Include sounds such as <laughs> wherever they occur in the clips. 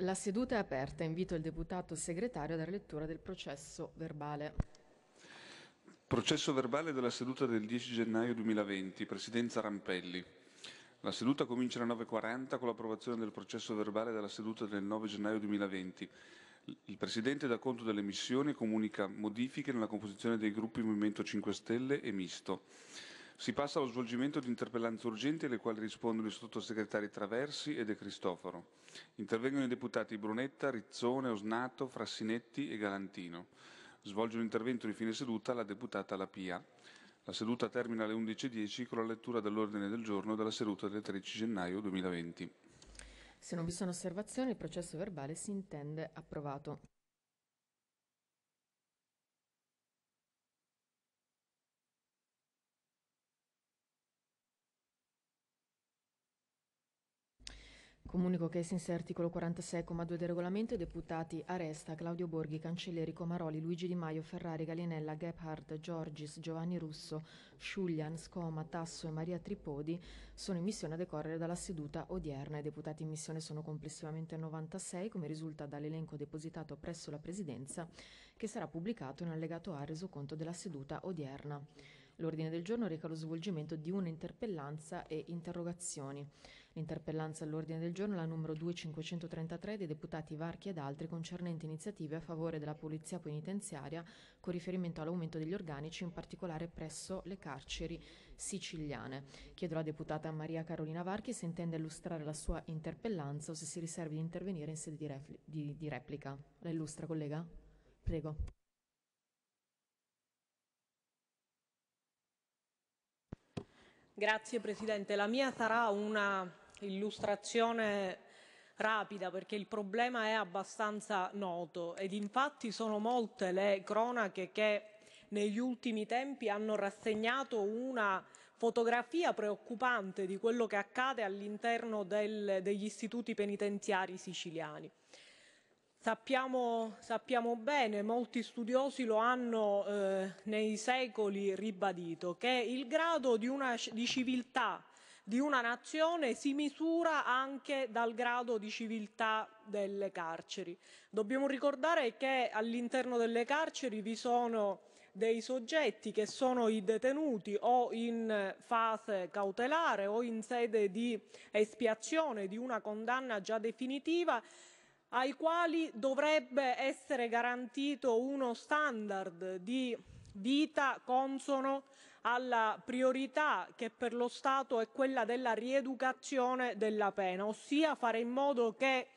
La seduta è aperta. Invito il deputato segretario a dare lettura del processo verbale. Processo verbale della seduta del 10 gennaio 2020, Presidenza Rampelli. La seduta comincia alle 9.40 con l'approvazione del processo verbale della seduta del 9 gennaio 2020. Il Presidente dà conto delle missioni e comunica modifiche nella composizione dei gruppi Movimento 5 Stelle e Misto. Si passa allo svolgimento di interpellanze urgenti alle quali rispondono i sottosegretari Traversi e De Cristoforo. Intervengono i deputati Brunetta, Rizzone, Osnato, Frassinetti e Galantino. Svolge un intervento di fine seduta la deputata Lapia. La seduta termina alle 11.10 con la lettura dell'ordine del giorno della seduta del 13 gennaio 2020. Se non vi sono osservazioni, il processo verbale si intende approvato. Comunico che ai sensi dell'articolo 46,2 del regolamento i deputati Aresta, Claudio Borghi, Cancelleri, Comaroli, Luigi Di Maio, Ferrari, Galinella, Gebhardt, Giorgis, Giovanni Russo, Sciuglian, Scoma, Tasso e Maria Tripodi sono in missione a decorrere dalla seduta odierna. I deputati in missione sono complessivamente 96, come risulta dall'elenco depositato presso la Presidenza, che sarà pubblicato in allegato A resoconto della seduta odierna. L'ordine del giorno reca lo svolgimento di un'interpellanza e interrogazioni. L'interpellanza all'ordine del giorno, la numero 2533 dei deputati Varchi ed altri concernente iniziative a favore della polizia penitenziaria con riferimento all'aumento degli organici, in particolare presso le carceri siciliane. Chiedo alla deputata Maria Carolina Varchi se intende illustrare la sua interpellanza o se si riservi di intervenire in sede di, di, di replica. La illustra, collega? Prego. Grazie Presidente. La mia sarà una illustrazione rapida perché il problema è abbastanza noto ed infatti sono molte le cronache che negli ultimi tempi hanno rassegnato una fotografia preoccupante di quello che accade all'interno degli istituti penitenziari siciliani. Sappiamo, sappiamo, bene, molti studiosi lo hanno eh, nei secoli ribadito, che il grado di, una, di civiltà di una nazione si misura anche dal grado di civiltà delle carceri. Dobbiamo ricordare che all'interno delle carceri vi sono dei soggetti che sono i detenuti o in fase cautelare o in sede di espiazione di una condanna già definitiva ai quali dovrebbe essere garantito uno standard di vita consono alla priorità che per lo Stato è quella della rieducazione della pena, ossia fare in modo che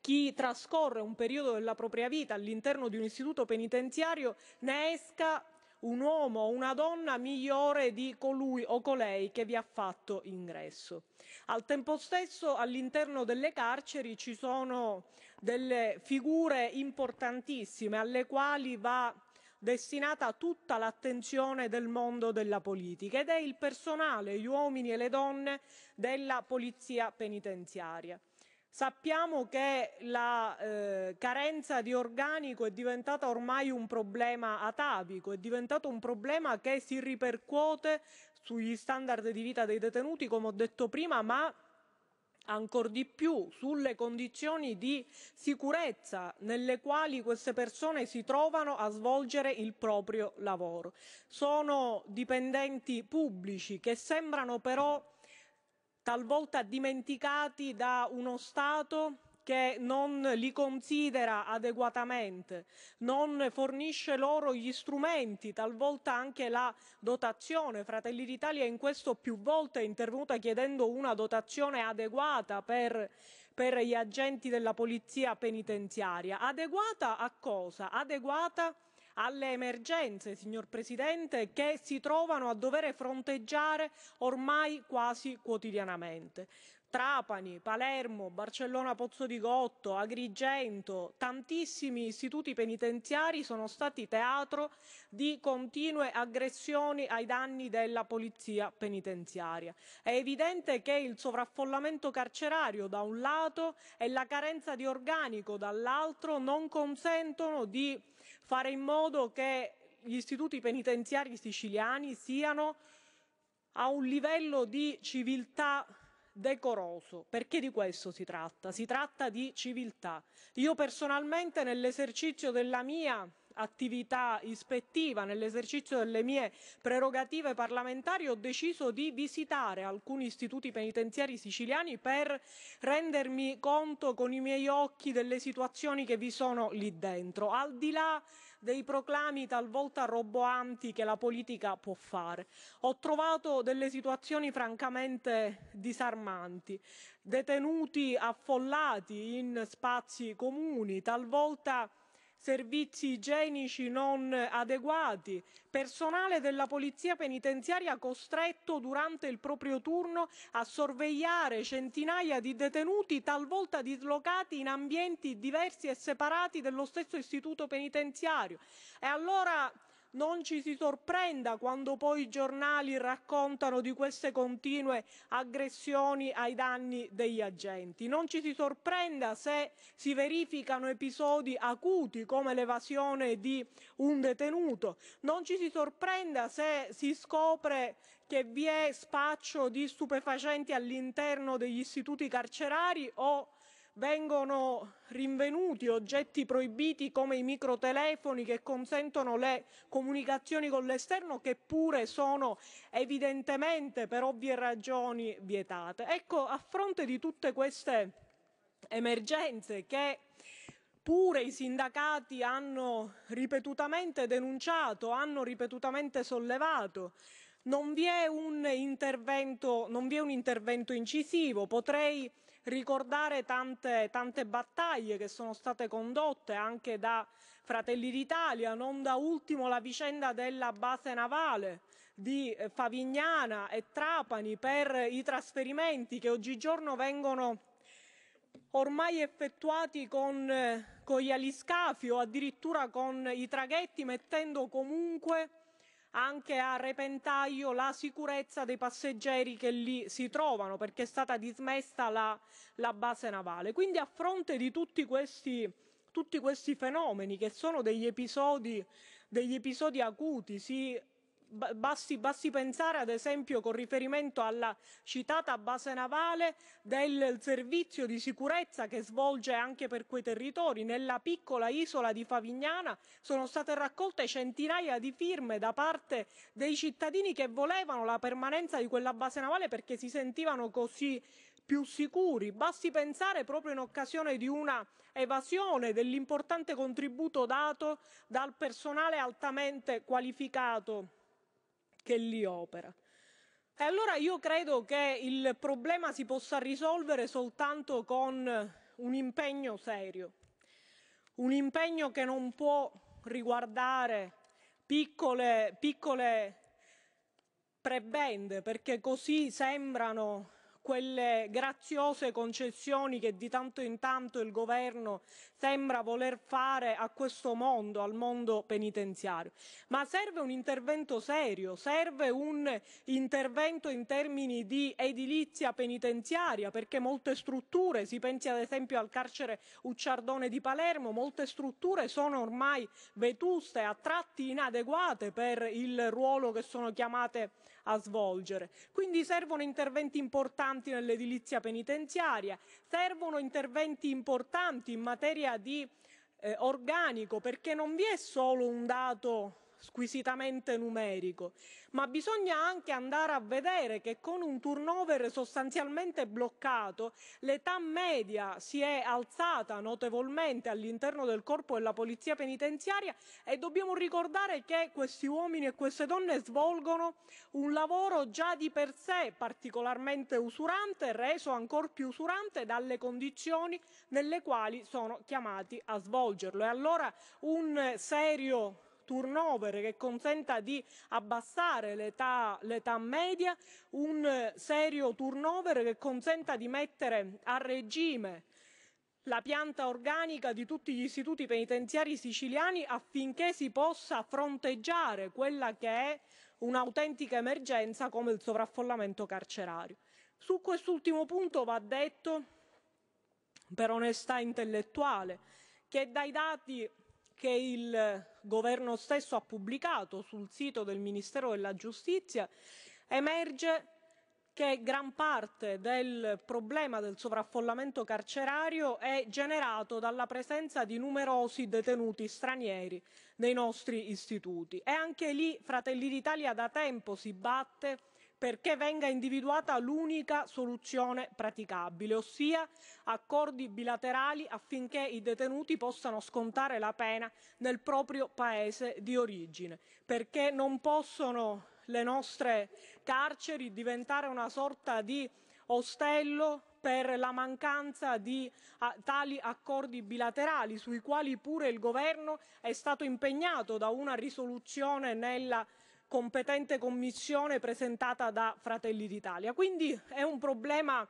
chi trascorre un periodo della propria vita all'interno di un istituto penitenziario ne esca un uomo o una donna migliore di colui o colei che vi ha fatto ingresso. Al tempo stesso all'interno delle carceri ci sono delle figure importantissime alle quali va destinata tutta l'attenzione del mondo della politica ed è il personale, gli uomini e le donne della polizia penitenziaria. Sappiamo che la eh, carenza di organico è diventata ormai un problema atavico, è diventato un problema che si ripercuote sugli standard di vita dei detenuti, come ho detto prima, ma ancor di più sulle condizioni di sicurezza nelle quali queste persone si trovano a svolgere il proprio lavoro. Sono dipendenti pubblici che sembrano però talvolta dimenticati da uno Stato che non li considera adeguatamente, non fornisce loro gli strumenti, talvolta anche la dotazione. Fratelli d'Italia in questo più volte è intervenuta chiedendo una dotazione adeguata per, per gli agenti della polizia penitenziaria. Adeguata a cosa? Adeguata alle emergenze, signor Presidente, che si trovano a dover fronteggiare ormai quasi quotidianamente. Trapani, Palermo, Barcellona Pozzo di Gotto, Agrigento, tantissimi istituti penitenziari sono stati teatro di continue aggressioni ai danni della polizia penitenziaria. È evidente che il sovraffollamento carcerario da un lato e la carenza di organico dall'altro non consentono di fare in modo che gli istituti penitenziari siciliani siano a un livello di civiltà decoroso, perché di questo si tratta, si tratta di civiltà. Io personalmente nell'esercizio della mia attività ispettiva nell'esercizio delle mie prerogative parlamentari ho deciso di visitare alcuni istituti penitenziari siciliani per rendermi conto con i miei occhi delle situazioni che vi sono lì dentro, al di là dei proclami talvolta roboanti che la politica può fare. Ho trovato delle situazioni francamente disarmanti, detenuti affollati in spazi comuni, talvolta servizi igienici non adeguati, personale della polizia penitenziaria costretto durante il proprio turno a sorvegliare centinaia di detenuti talvolta dislocati in ambienti diversi e separati dello stesso istituto penitenziario. E allora non ci si sorprenda quando poi i giornali raccontano di queste continue aggressioni ai danni degli agenti. Non ci si sorprenda se si verificano episodi acuti come l'evasione di un detenuto. Non ci si sorprenda se si scopre che vi è spaccio di stupefacenti all'interno degli istituti carcerari o vengono rinvenuti oggetti proibiti come i microtelefoni che consentono le comunicazioni con l'esterno che pure sono evidentemente per ovvie ragioni vietate. Ecco, a fronte di tutte queste emergenze che pure i sindacati hanno ripetutamente denunciato, hanno ripetutamente sollevato. Non vi è un intervento, vi è un intervento incisivo. Potrei ricordare tante, tante battaglie che sono state condotte anche da Fratelli d'Italia, non da ultimo la vicenda della base navale di eh, Favignana e Trapani per i trasferimenti che oggigiorno vengono ormai effettuati con, eh, con gli aliscafi o addirittura con i traghetti, mettendo comunque anche a repentaglio la sicurezza dei passeggeri che lì si trovano perché è stata dismessa la, la base navale. Quindi a fronte di tutti questi, tutti questi fenomeni che sono degli episodi, degli episodi acuti, si Basti, basti, pensare ad esempio con riferimento alla citata base navale del servizio di sicurezza che svolge anche per quei territori. Nella piccola isola di Favignana sono state raccolte centinaia di firme da parte dei cittadini che volevano la permanenza di quella base navale perché si sentivano così più sicuri. Basti pensare proprio in occasione di una evasione dell'importante contributo dato dal personale altamente qualificato che li opera. E allora io credo che il problema si possa risolvere soltanto con un impegno serio, un impegno che non può riguardare piccole, piccole prebende, perché così sembrano quelle graziose concessioni che di tanto in tanto il governo sembra voler fare a questo mondo, al mondo penitenziario. Ma serve un intervento serio, serve un intervento in termini di edilizia penitenziaria, perché molte strutture, si pensi ad esempio al carcere Ucciardone di Palermo, molte strutture sono ormai vetuste, a tratti inadeguate per il ruolo che sono chiamate a svolgere. Quindi servono interventi importanti nell'edilizia penitenziaria, servono interventi importanti in materia di eh, organico perché non vi è solo un dato squisitamente numerico, ma bisogna anche andare a vedere che con un turnover sostanzialmente bloccato l'età media si è alzata notevolmente all'interno del corpo della polizia penitenziaria e dobbiamo ricordare che questi uomini e queste donne svolgono un lavoro già di per sé particolarmente usurante, reso ancora più usurante dalle condizioni nelle quali sono chiamati a svolgerlo. E allora un serio turnover che consenta di abbassare l'età, l'età media, un serio turnover che consenta di mettere a regime la pianta organica di tutti gli istituti penitenziari siciliani affinché si possa fronteggiare quella che è un'autentica emergenza come il sovraffollamento carcerario. Su quest'ultimo punto va detto, per onestà intellettuale, che dai dati che il governo stesso ha pubblicato sul sito del Ministero della Giustizia, emerge che gran parte del problema del sovraffollamento carcerario è generato dalla presenza di numerosi detenuti stranieri nei nostri istituti. E anche lì Fratelli d'Italia da tempo si batte perché venga individuata l'unica soluzione praticabile, ossia accordi bilaterali affinché i detenuti possano scontare la pena nel proprio paese di origine, perché non possono le nostre carceri diventare una sorta di ostello per la mancanza di ah, tali accordi bilaterali sui quali pure il governo è stato impegnato da una risoluzione nella competente commissione presentata da Fratelli d'Italia. Quindi è un problema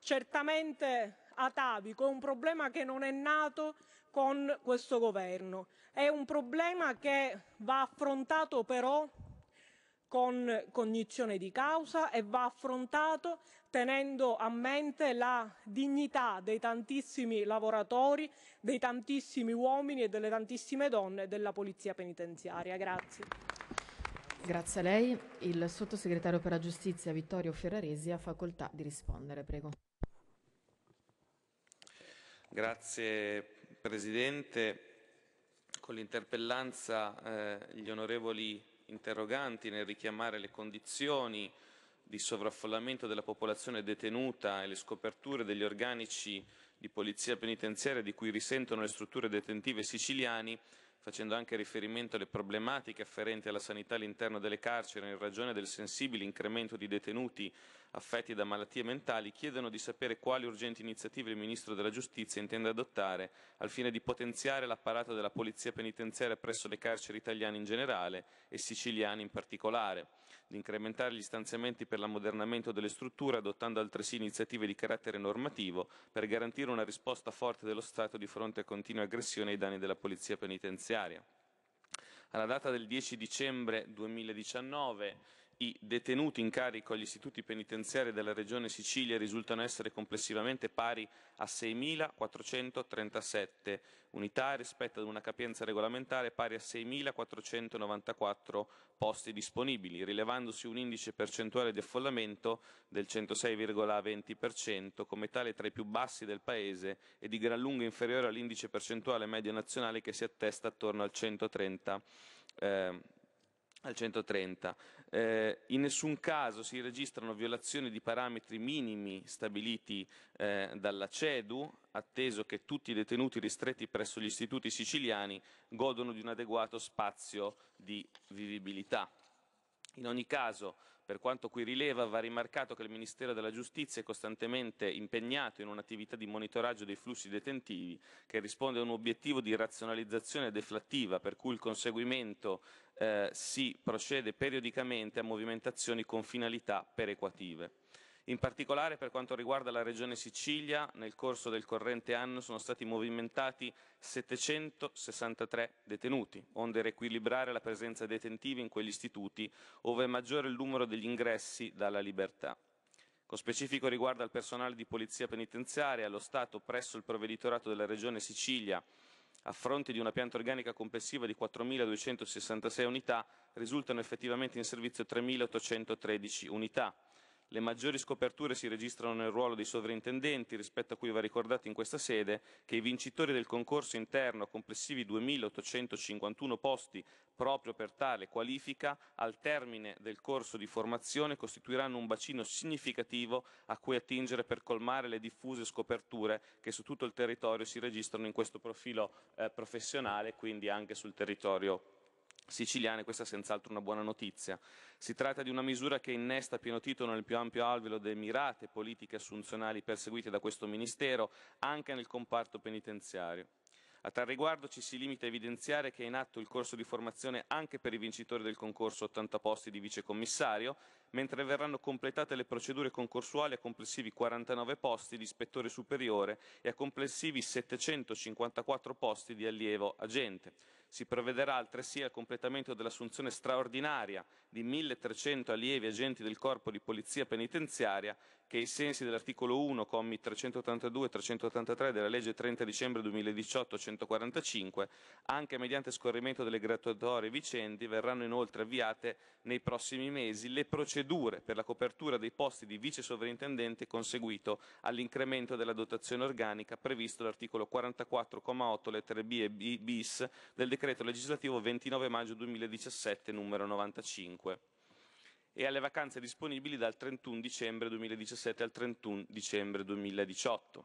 certamente atavico, è un problema che non è nato con questo governo, è un problema che va affrontato però con cognizione di causa e va affrontato tenendo a mente la dignità dei tantissimi lavoratori, dei tantissimi uomini e delle tantissime donne della Polizia Penitenziaria. Grazie. Grazie a lei. Il sottosegretario per la giustizia Vittorio Ferraresi ha facoltà di rispondere. Prego. Grazie Presidente. Con l'interpellanza eh, gli onorevoli interroganti nel richiamare le condizioni di sovraffollamento della popolazione detenuta e le scoperture degli organici di polizia penitenziaria di cui risentono le strutture detentive siciliani facendo anche riferimento alle problematiche afferenti alla sanità all'interno delle carceri in ragione del sensibile incremento di detenuti affetti da malattie mentali, chiedono di sapere quali urgenti iniziative il Ministro della Giustizia intende adottare al fine di potenziare l'apparato della polizia penitenziaria presso le carceri italiane in generale e siciliane in particolare di incrementare gli stanziamenti per l'ammodernamento delle strutture, adottando altresì iniziative di carattere normativo per garantire una risposta forte dello Stato di fronte a continue aggressioni ai danni della polizia penitenziaria. Alla data del 10 dicembre 2019 i detenuti in carico agli istituti penitenziari della Regione Sicilia risultano essere complessivamente pari a 6.437 unità rispetto ad una capienza regolamentare pari a 6.494 posti disponibili, rilevandosi un indice percentuale di affollamento del 106,20%, come tale tra i più bassi del Paese e di gran lunga inferiore all'indice percentuale medio nazionale che si attesta attorno al 130%. Eh, al 130 eh, in nessun caso si registrano violazioni di parametri minimi stabiliti eh, dalla CEDU, atteso che tutti i detenuti ristretti presso gli istituti siciliani godono di un adeguato spazio di vivibilità. In ogni caso, per quanto qui rileva, va rimarcato che il Ministero della Giustizia è costantemente impegnato in un'attività di monitoraggio dei flussi detentivi che risponde a un obiettivo di razionalizzazione deflattiva, per cui il conseguimento eh, si procede periodicamente a movimentazioni con finalità perequative. In particolare per quanto riguarda la Regione Sicilia, nel corso del corrente anno sono stati movimentati 763 detenuti, onde riequilibrare la presenza detentiva in quegli istituti ove è maggiore il numero degli ingressi dalla libertà. Con specifico riguardo al personale di polizia penitenziaria, allo Stato presso il provveditorato della Regione Sicilia a fronte di una pianta organica complessiva di 4.266 unità, risultano effettivamente in servizio 3.813 unità le maggiori scoperture si registrano nel ruolo dei sovrintendenti, rispetto a cui va ricordato in questa sede che i vincitori del concorso interno, complessivi 2.851 posti proprio per tale qualifica, al termine del corso di formazione costituiranno un bacino significativo a cui attingere per colmare le diffuse scoperture che su tutto il territorio si registrano in questo profilo eh, professionale, quindi anche sul territorio siciliane, questa è senz'altro una buona notizia. Si tratta di una misura che innesta a pieno titolo nel più ampio alveolo delle mirate politiche assunzionali perseguite da questo Ministero anche nel comparto penitenziario. A tal riguardo ci si limita a evidenziare che è in atto il corso di formazione anche per i vincitori del concorso 80 posti di vicecommissario, mentre verranno completate le procedure concorsuali a complessivi 49 posti di ispettore superiore e a complessivi 754 posti di allievo agente. Si provvederà altresì al completamento dell'assunzione straordinaria di 1.300 allievi agenti del Corpo di Polizia Penitenziaria che ai sensi dell'articolo 1, commi 382 e 383 della legge 30 dicembre 2018 145, anche mediante scorrimento delle graduatorie vicenti, verranno inoltre avviate nei prossimi mesi le procedure per la copertura dei posti di vice sovrintendente conseguito all'incremento della dotazione organica previsto dall'articolo 44,8 lettere B e B bis del decreto legislativo 29 maggio 2017 numero 95 e alle vacanze disponibili dal 31 dicembre 2017 al 31 dicembre 2018.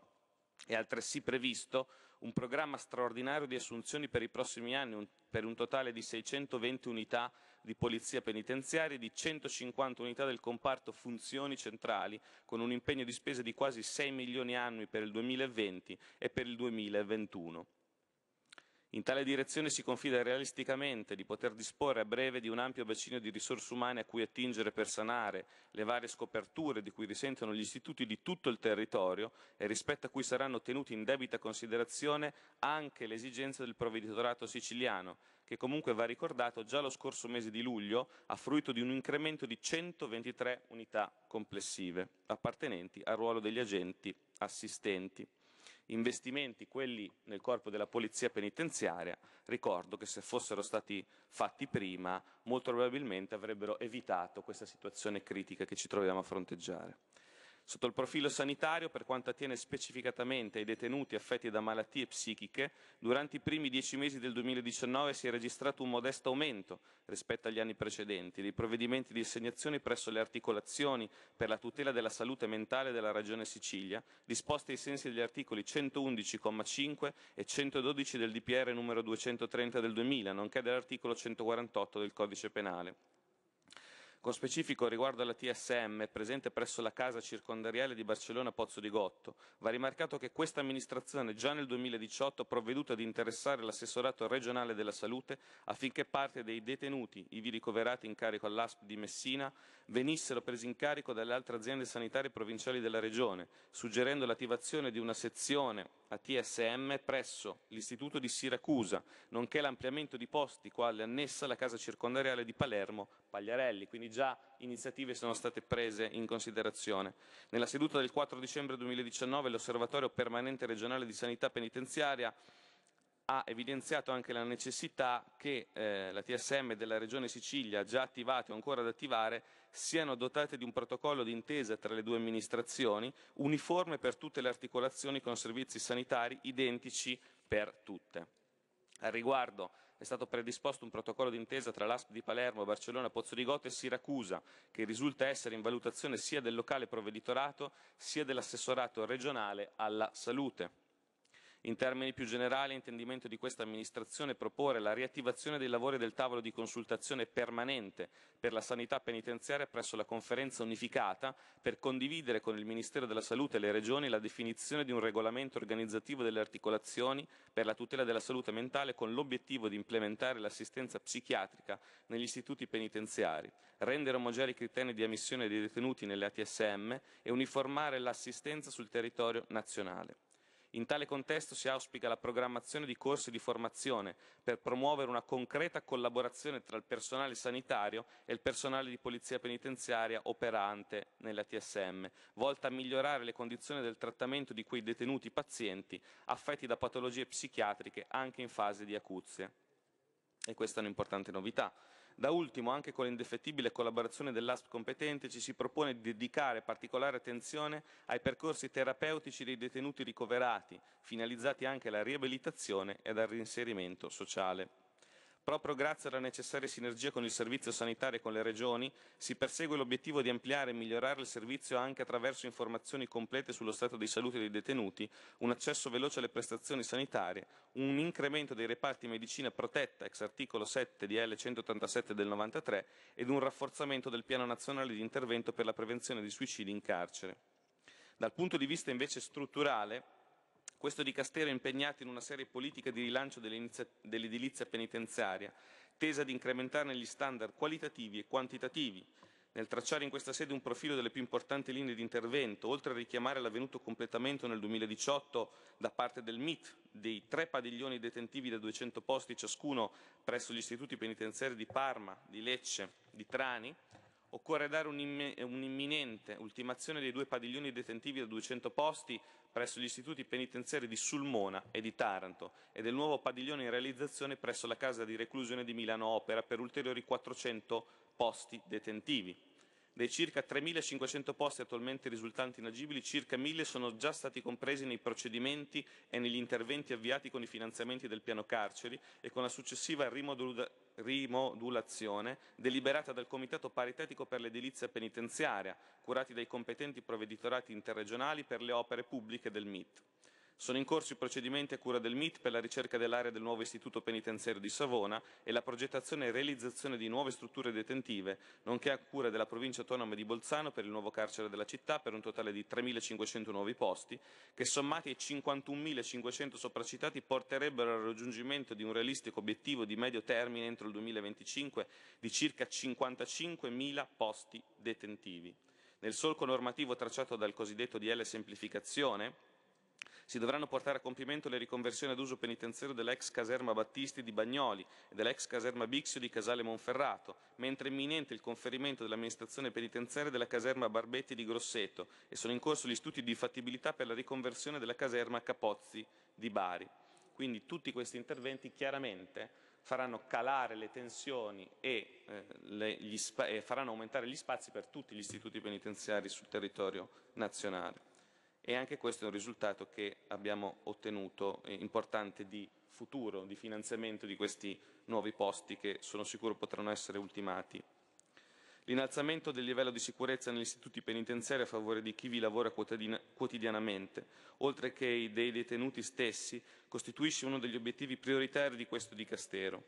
È altresì previsto un programma straordinario di assunzioni per i prossimi anni un, per un totale di 620 unità di polizia penitenziaria e di 150 unità del comparto funzioni centrali, con un impegno di spese di quasi 6 milioni annui per il 2020 e per il 2021. In tale direzione si confida realisticamente di poter disporre a breve di un ampio bacino di risorse umane a cui attingere per sanare le varie scoperture di cui risentono gli istituti di tutto il territorio e rispetto a cui saranno tenute in debita considerazione anche le esigenze del provveditorato siciliano, che comunque va ricordato già lo scorso mese di luglio ha fruito di un incremento di 123 unità complessive appartenenti al ruolo degli agenti assistenti investimenti, quelli nel corpo della polizia penitenziaria, ricordo che se fossero stati fatti prima, molto probabilmente avrebbero evitato questa situazione critica che ci troviamo a fronteggiare. Sotto il profilo sanitario, per quanto attiene specificatamente ai detenuti affetti da malattie psichiche, durante i primi dieci mesi del 2019 si è registrato un modesto aumento rispetto agli anni precedenti dei provvedimenti di assegnazione presso le articolazioni per la tutela della salute mentale della Regione Sicilia, disposti ai sensi degli articoli 111,5 e 112 del DPR numero 230 del 2000, nonché dell'articolo 148 del Codice Penale con specifico riguardo alla TSM presente presso la casa circondariale di Barcellona Pozzo di Gotto, va rimarcato che questa amministrazione già nel 2018 ha provveduto ad interessare l'assessorato regionale della salute affinché parte dei detenuti, ivi ricoverati in carico all'ASP di Messina, venissero presi in carico dalle altre aziende sanitarie provinciali della Regione, suggerendo l'attivazione di una sezione a TSM presso l'Istituto di Siracusa, nonché l'ampliamento di posti quale annessa la casa circondariale di Palermo Pagliarelli. Quindi già iniziative sono state prese in considerazione. Nella seduta del 4 dicembre 2019 l'Osservatorio Permanente Regionale di Sanità Penitenziaria ha evidenziato anche la necessità che eh, la TSM della Regione Sicilia, già attivata e ancora ad attivare, siano dotate di un protocollo d'intesa tra le due amministrazioni uniforme per tutte le articolazioni con servizi sanitari identici per tutte. Al riguardo è stato predisposto un protocollo d'intesa tra l'ASP di Palermo, Barcellona, Pozzo di Gotto e Siracusa, che risulta essere in valutazione sia del locale provveditorato sia dell'assessorato regionale alla salute. In termini più generali, intendimento di questa amministrazione proporre la riattivazione dei lavori del tavolo di consultazione permanente per la sanità penitenziaria presso la conferenza unificata per condividere con il Ministero della Salute e le Regioni la definizione di un regolamento organizzativo delle articolazioni per la tutela della salute mentale con l'obiettivo di implementare l'assistenza psichiatrica negli istituti penitenziari, rendere omogenei i criteri di ammissione dei detenuti nelle ATSM e uniformare l'assistenza sul territorio nazionale. In tale contesto si auspica la programmazione di corsi di formazione per promuovere una concreta collaborazione tra il personale sanitario e il personale di polizia penitenziaria operante nella TSM, volta a migliorare le condizioni del trattamento di quei detenuti pazienti affetti da patologie psichiatriche anche in fase di acuzie. E questa è un'importante novità. Da ultimo, anche con l'indefettibile collaborazione dell'ASP competente, ci si propone di dedicare particolare attenzione ai percorsi terapeutici dei detenuti ricoverati, finalizzati anche alla riabilitazione e al reinserimento sociale. Proprio grazie alla necessaria sinergia con il Servizio Sanitario e con le Regioni si persegue l'obiettivo di ampliare e migliorare il servizio anche attraverso informazioni complete sullo stato di salute dei detenuti, un accesso veloce alle prestazioni sanitarie, un incremento dei reparti medicina protetta ex articolo 7 di L 187 del 93 ed un rafforzamento del piano nazionale di intervento per la prevenzione di suicidi in carcere. Dal punto di vista invece strutturale, questo dicastero è impegnato in una serie politica di rilancio dell'edilizia penitenziaria, tesa ad incrementarne gli standard qualitativi e quantitativi, nel tracciare in questa sede un profilo delle più importanti linee di intervento, oltre a richiamare l'avvenuto completamento nel 2018 da parte del MIT dei tre padiglioni detentivi da 200 posti ciascuno presso gli istituti penitenziari di Parma, di Lecce, di Trani, occorre dare un'imminente ultimazione dei due padiglioni detentivi da 200 posti presso gli istituti penitenziari di Sulmona e di Taranto e del nuovo padiglione in realizzazione presso la casa di reclusione di Milano Opera per ulteriori 400 posti detentivi. Dei circa 3.500 posti attualmente risultanti inagibili, circa 1.000 sono già stati compresi nei procedimenti e negli interventi avviati con i finanziamenti del piano carceri e con la successiva rimodulazione rimodulazione deliberata dal Comitato Paritetico per l'Edilizia Penitenziaria, curati dai competenti provveditorati interregionali per le opere pubbliche del MIT. Sono in corso i procedimenti a cura del MIT per la ricerca dell'area del nuovo istituto penitenziario di Savona e la progettazione e realizzazione di nuove strutture detentive, nonché a cura della provincia autonoma di Bolzano per il nuovo carcere della città per un totale di 3.500 nuovi posti, che sommati ai 51.500 sopracitati porterebbero al raggiungimento di un realistico obiettivo di medio termine entro il 2025 di circa 55.000 posti detentivi. Nel solco normativo tracciato dal cosiddetto DL semplificazione, si dovranno portare a compimento le riconversioni ad uso penitenziario dell'ex caserma Battisti di Bagnoli e dell'ex caserma Bixio di Casale Monferrato, mentre è imminente il conferimento dell'amministrazione penitenziaria della caserma Barbetti di Grosseto e sono in corso gli studi di fattibilità per la riconversione della caserma Capozzi di Bari. Quindi tutti questi interventi chiaramente faranno calare le tensioni e, eh, le, e faranno aumentare gli spazi per tutti gli istituti penitenziari sul territorio nazionale e anche questo è un risultato che abbiamo ottenuto eh, importante di futuro, di finanziamento di questi nuovi posti che sono sicuro potranno essere ultimati. L'innalzamento del livello di sicurezza negli istituti penitenziari a favore di chi vi lavora quotidianamente, oltre che dei detenuti stessi, costituisce uno degli obiettivi prioritari di questo dicastero.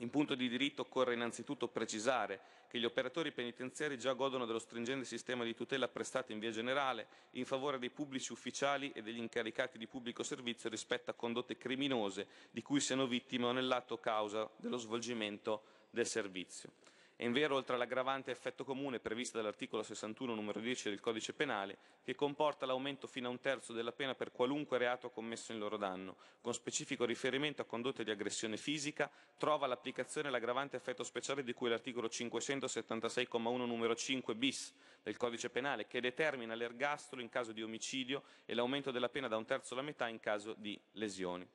In punto di diritto occorre innanzitutto precisare che gli operatori penitenziari già godono dello stringente sistema di tutela prestato in via generale in favore dei pubblici ufficiali e degli incaricati di pubblico servizio rispetto a condotte criminose di cui siano vittime o nell'atto causa dello svolgimento del servizio. È in vero oltre all'aggravante effetto comune prevista dall'articolo 61 numero 10 del codice penale, che comporta l'aumento fino a un terzo della pena per qualunque reato commesso in loro danno, con specifico riferimento a condotte di aggressione fisica, trova l'applicazione l'aggravante effetto speciale di cui l'articolo 576,1 numero 5 bis del codice penale, che determina l'ergastolo in caso di omicidio e l'aumento della pena da un terzo alla metà in caso di lesioni.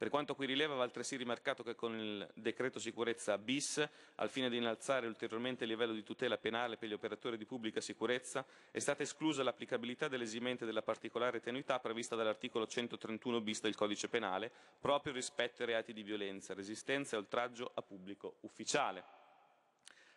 Per quanto qui rileva, va altresì rimarcato che con il decreto sicurezza bis, al fine di innalzare ulteriormente il livello di tutela penale per gli operatori di pubblica sicurezza, è stata esclusa l'applicabilità dell'esimente della particolare tenuità prevista dall'articolo 131 bis del codice penale, proprio rispetto ai reati di violenza, resistenza e oltraggio a pubblico ufficiale.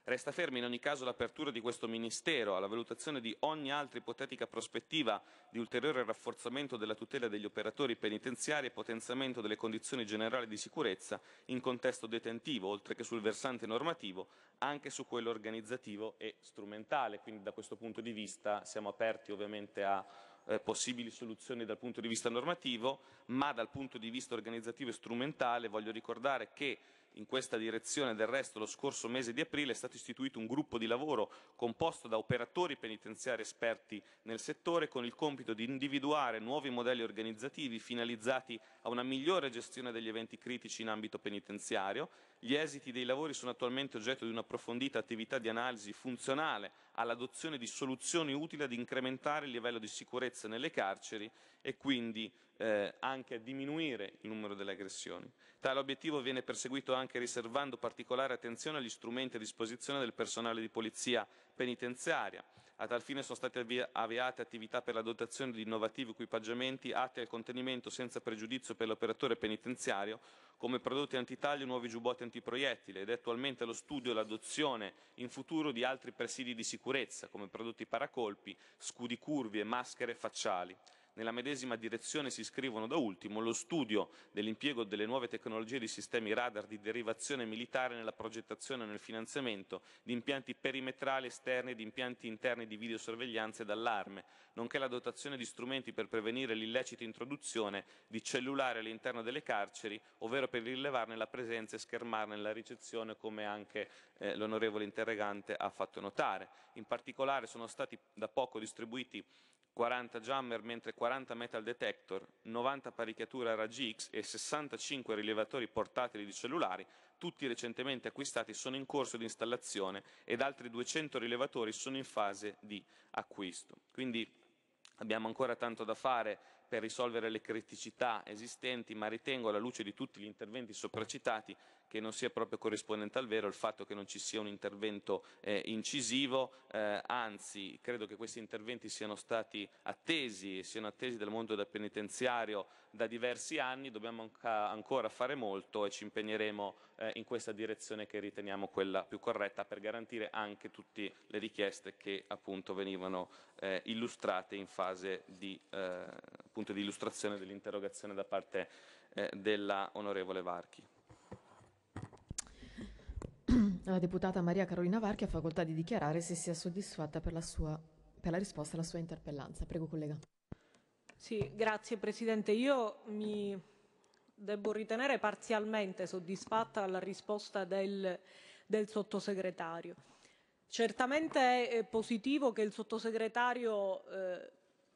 Resta ferma in ogni caso l'apertura di questo Ministero alla valutazione di ogni altra ipotetica prospettiva di ulteriore rafforzamento della tutela degli operatori penitenziari e potenziamento delle condizioni generali di sicurezza in contesto detentivo, oltre che sul versante normativo, anche su quello organizzativo e strumentale. Quindi da questo punto di vista siamo aperti ovviamente a eh, possibili soluzioni dal punto di vista normativo, ma dal punto di vista organizzativo e strumentale voglio ricordare che in questa direzione, del resto, lo scorso mese di aprile è stato istituito un gruppo di lavoro composto da operatori penitenziari esperti nel settore con il compito di individuare nuovi modelli organizzativi finalizzati a una migliore gestione degli eventi critici in ambito penitenziario gli esiti dei lavori sono attualmente oggetto di un'approfondita attività di analisi funzionale all'adozione di soluzioni utili ad incrementare il livello di sicurezza nelle carceri e quindi eh, anche a diminuire il numero delle aggressioni. Tale obiettivo viene perseguito anche riservando particolare attenzione agli strumenti a disposizione del personale di polizia penitenziaria, a tal fine sono state avviate attività per la dotazione di innovativi equipaggiamenti atti al contenimento senza pregiudizio per l'operatore penitenziario, come prodotti antitaglio e nuovi giubbotti antiproiettili, ed è attualmente allo studio l'adozione in futuro di altri presidi di sicurezza, come prodotti paracolpi, scudi curvi e maschere facciali. Nella medesima direzione si scrivono da ultimo lo studio dell'impiego delle nuove tecnologie di sistemi radar di derivazione militare nella progettazione e nel finanziamento di impianti perimetrali esterni e di impianti interni di videosorveglianza ed allarme, nonché la dotazione di strumenti per prevenire l'illecita introduzione di cellulari all'interno delle carceri, ovvero per rilevarne la presenza e schermarne la ricezione, come anche eh, l'onorevole interrogante ha fatto notare. In particolare sono stati da poco distribuiti 40 jammer mentre 40 metal detector, 90 apparecchiature a raggi X e 65 rilevatori portatili di cellulari, tutti recentemente acquistati, sono in corso di installazione ed altri 200 rilevatori sono in fase di acquisto. Quindi abbiamo ancora tanto da fare per risolvere le criticità esistenti, ma ritengo alla luce di tutti gli interventi sopracitati che non sia proprio corrispondente al vero il fatto che non ci sia un intervento eh, incisivo, eh, anzi credo che questi interventi siano stati attesi e siano attesi dal mondo del penitenziario da diversi anni, dobbiamo anca, ancora fare molto e ci impegneremo eh, in questa direzione che riteniamo quella più corretta per garantire anche tutte le richieste che appunto venivano eh, illustrate in fase di, eh, appunto, di illustrazione dell'interrogazione da parte eh, della onorevole Varchi. La deputata Maria Carolina Varchi ha facoltà di dichiarare se sia soddisfatta per la, sua, per la risposta alla sua interpellanza. Prego, collega. Sì, grazie Presidente. Io mi devo ritenere parzialmente soddisfatta alla risposta del, del sottosegretario. Certamente è positivo che il sottosegretario eh,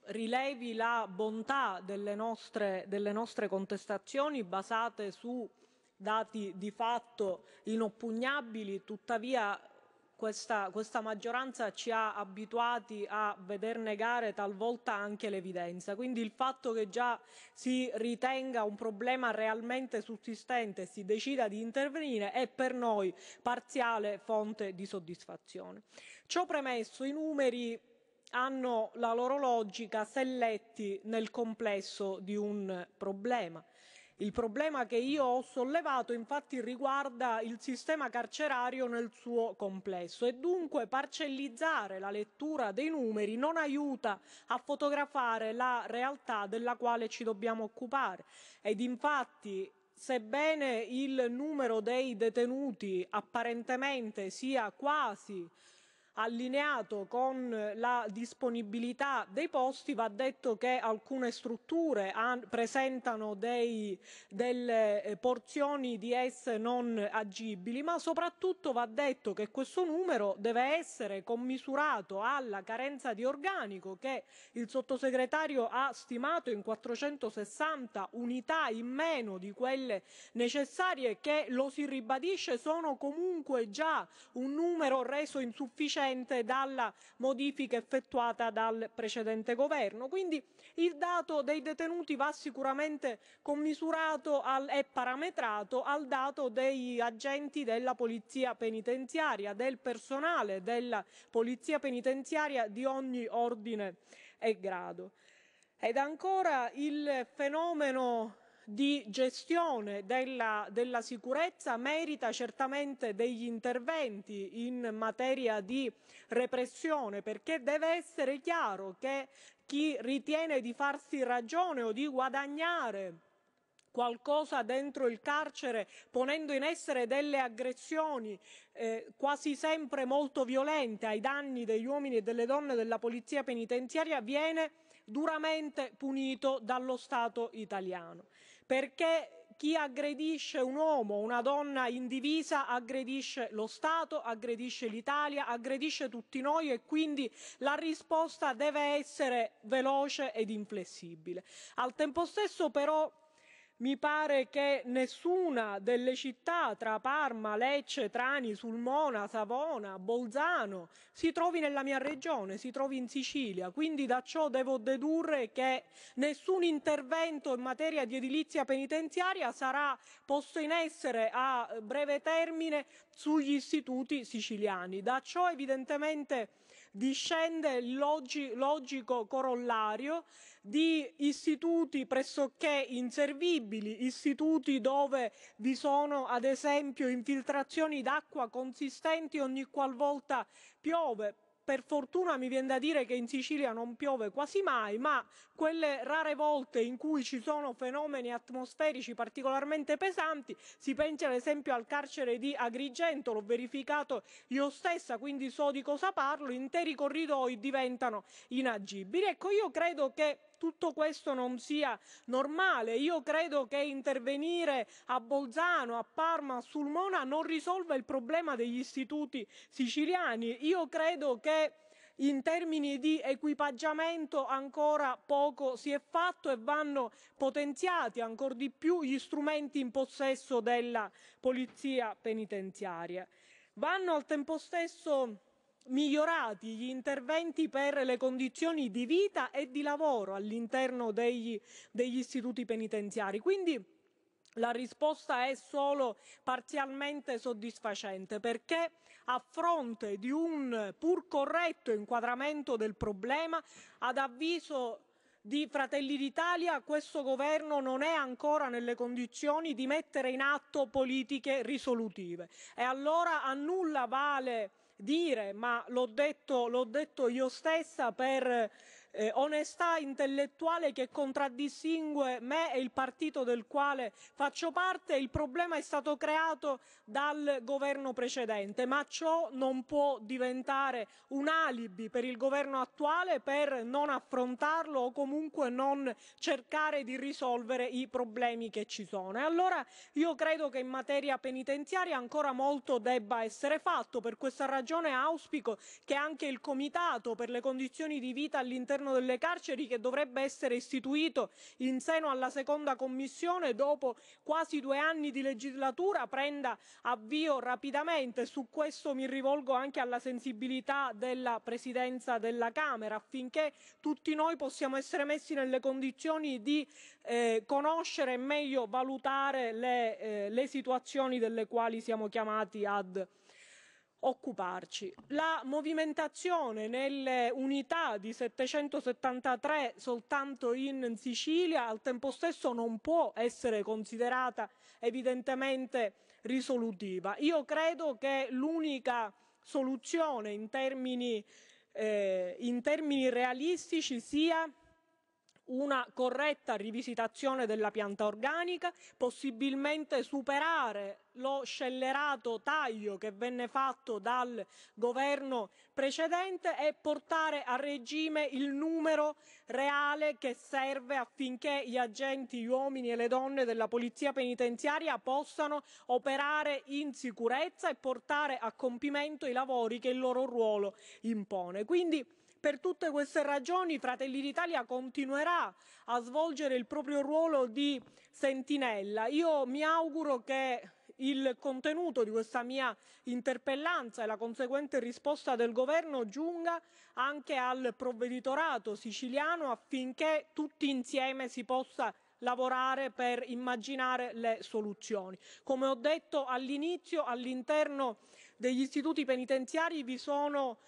rilevi la bontà delle nostre, delle nostre contestazioni basate su dati di fatto inoppugnabili, tuttavia questa, questa, maggioranza ci ha abituati a veder negare talvolta anche l'evidenza. Quindi il fatto che già si ritenga un problema realmente sussistente e si decida di intervenire è per noi parziale fonte di soddisfazione. Ciò premesso, i numeri hanno la loro logica se letti nel complesso di un problema. Il problema che io ho sollevato infatti riguarda il sistema carcerario nel suo complesso e dunque parcellizzare la lettura dei numeri non aiuta a fotografare la realtà della quale ci dobbiamo occupare. Ed infatti sebbene il numero dei detenuti apparentemente sia quasi allineato con la disponibilità dei posti, va detto che alcune strutture presentano dei, delle eh, porzioni di esse non agibili, ma soprattutto va detto che questo numero deve essere commisurato alla carenza di organico che il sottosegretario ha stimato in 460 unità in meno di quelle necessarie che, lo si ribadisce, sono comunque già un numero reso insufficiente dipendente dalla modifica effettuata dal precedente governo. Quindi il dato dei detenuti va sicuramente commisurato al, e parametrato al dato dei agenti della polizia penitenziaria, del personale della polizia penitenziaria di ogni ordine e grado. Ed ancora il fenomeno di gestione della, della sicurezza merita certamente degli interventi in materia di repressione perché deve essere chiaro che chi ritiene di farsi ragione o di guadagnare qualcosa dentro il carcere ponendo in essere delle aggressioni eh, quasi sempre molto violente ai danni degli uomini e delle donne della polizia penitenziaria viene duramente punito dallo Stato italiano perché chi aggredisce un uomo, una donna in divisa, aggredisce lo Stato, aggredisce l'Italia, aggredisce tutti noi e quindi la risposta deve essere veloce ed inflessibile. Al tempo stesso però mi pare che nessuna delle città tra Parma, Lecce, Trani, Sulmona, Savona, Bolzano si trovi nella mia regione, si trovi in Sicilia. Quindi da ciò devo dedurre che nessun intervento in materia di edilizia penitenziaria sarà posto in essere a breve termine sugli istituti siciliani. Da ciò evidentemente discende il logi logico corollario di istituti pressoché inservibili, istituti dove vi sono ad esempio infiltrazioni d'acqua consistenti ogni qualvolta piove, per fortuna mi viene da dire che in Sicilia non piove quasi mai, ma quelle rare volte in cui ci sono fenomeni atmosferici particolarmente pesanti, si pensi ad esempio al carcere di Agrigento, l'ho verificato io stessa, quindi so di cosa parlo, interi corridoi diventano inagibili. Ecco, io credo che tutto questo non sia normale. Io credo che intervenire a Bolzano, a Parma, a Sulmona non risolva il problema degli istituti siciliani. Io credo che in termini di equipaggiamento ancora poco si è fatto e vanno potenziati ancora di più gli strumenti in possesso della polizia penitenziaria. Vanno al tempo stesso migliorati gli interventi per le condizioni di vita e di lavoro all'interno degli, degli istituti penitenziari. Quindi la risposta è solo parzialmente soddisfacente perché a fronte di un pur corretto inquadramento del problema, ad avviso di Fratelli d'Italia questo governo non è ancora nelle condizioni di mettere in atto politiche risolutive e allora a nulla vale dire, ma l'ho detto, l'ho detto io stessa per eh, onestà intellettuale che contraddistingue me e il partito del quale faccio parte, il problema è stato creato dal governo precedente, ma ciò non può diventare un alibi per il governo attuale per non affrontarlo o comunque non cercare di risolvere i problemi che ci sono. E allora io credo che in materia penitenziaria ancora molto debba essere fatto, per questa ragione auspico che anche il Comitato per le condizioni di vita all'interno all'interno delle carceri che dovrebbe essere istituito in seno alla seconda commissione dopo quasi due anni di legislatura prenda avvio rapidamente. Su questo mi rivolgo anche alla sensibilità della Presidenza della Camera affinché tutti noi possiamo essere messi nelle condizioni di eh, conoscere e meglio valutare le, eh, le situazioni delle quali siamo chiamati ad occuparci. La movimentazione nelle unità di 773 soltanto in Sicilia al tempo stesso non può essere considerata evidentemente risolutiva. Io credo che l'unica soluzione in termini, eh, in termini realistici sia una corretta rivisitazione della pianta organica, possibilmente superare lo scellerato taglio che venne fatto dal governo precedente e portare a regime il numero reale che serve affinché gli agenti, gli uomini e le donne della polizia penitenziaria possano operare in sicurezza e portare a compimento i lavori che il loro ruolo impone. Quindi per tutte queste ragioni Fratelli d'Italia continuerà a svolgere il proprio ruolo di sentinella. Io mi auguro che il contenuto di questa mia interpellanza e la conseguente risposta del governo giunga anche al provveditorato siciliano affinché tutti insieme si possa lavorare per immaginare le soluzioni. Come ho detto all'inizio, all'interno degli istituti penitenziari vi sono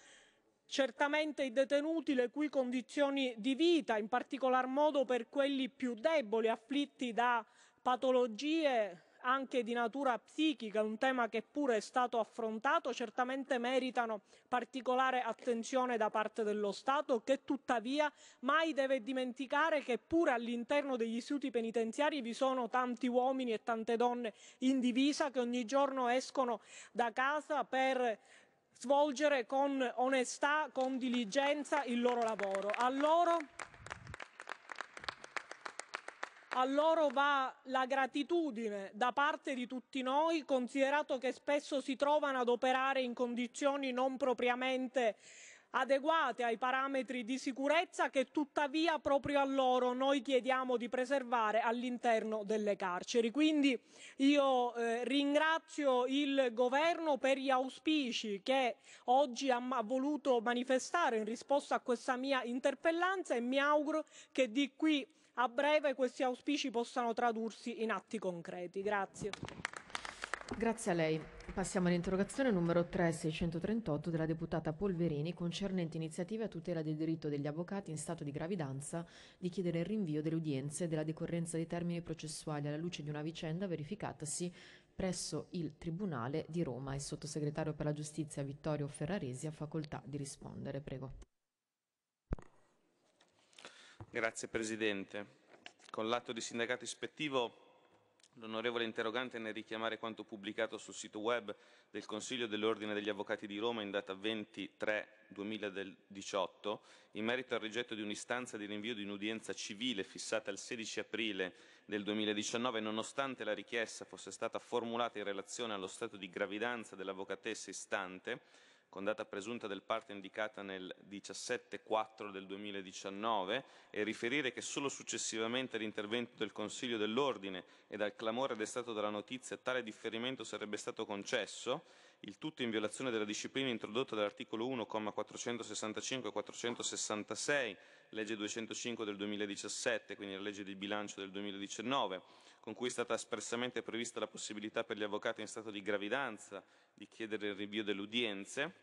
certamente i detenuti le cui condizioni di vita, in particolar modo per quelli più deboli, afflitti da patologie anche di natura psichica, un tema che pure è stato affrontato, certamente meritano particolare attenzione da parte dello Stato che tuttavia mai deve dimenticare che pure all'interno degli istituti penitenziari vi sono tanti uomini e tante donne in divisa che ogni giorno escono da casa per svolgere con onestà, con diligenza il loro lavoro. A loro, a loro va la gratitudine da parte di tutti noi, considerato che spesso si trovano ad operare in condizioni non propriamente adeguate ai parametri di sicurezza che tuttavia proprio a loro noi chiediamo di preservare all'interno delle carceri. Quindi io eh, ringrazio il governo per gli auspici che oggi ha, voluto manifestare in risposta a questa mia interpellanza e mi auguro che di qui a breve questi auspici possano tradursi in atti concreti. Grazie. Grazie a lei. Passiamo all'interrogazione numero 3638 della deputata Polverini concernente iniziative a tutela del diritto degli avvocati in stato di gravidanza di chiedere il rinvio delle udienze e della decorrenza dei termini processuali alla luce di una vicenda verificatasi presso il Tribunale di Roma. Il sottosegretario per la giustizia Vittorio Ferraresi ha facoltà di rispondere. Prego. Grazie Presidente. Con l'atto di sindacato ispettivo L'onorevole interrogante nel richiamare quanto pubblicato sul sito web del Consiglio dell'Ordine degli Avvocati di Roma in data 23 2018 in merito al rigetto di un'istanza di rinvio di un'udienza civile fissata il 16 aprile del 2019 nonostante la richiesta fosse stata formulata in relazione allo stato di gravidanza dell'avvocatessa istante con data presunta del parte indicata nel 17 del 2019 e riferire che solo successivamente all'intervento del Consiglio dell'Ordine e dal clamore destato dalla notizia tale differimento sarebbe stato concesso, il tutto in violazione della disciplina introdotta dall'articolo 1465 e 466, legge 205 del 2017, quindi la legge di bilancio del 2019, con cui è stata espressamente prevista la possibilità per gli avvocati in stato di gravidanza di chiedere il rinvio delle udienze,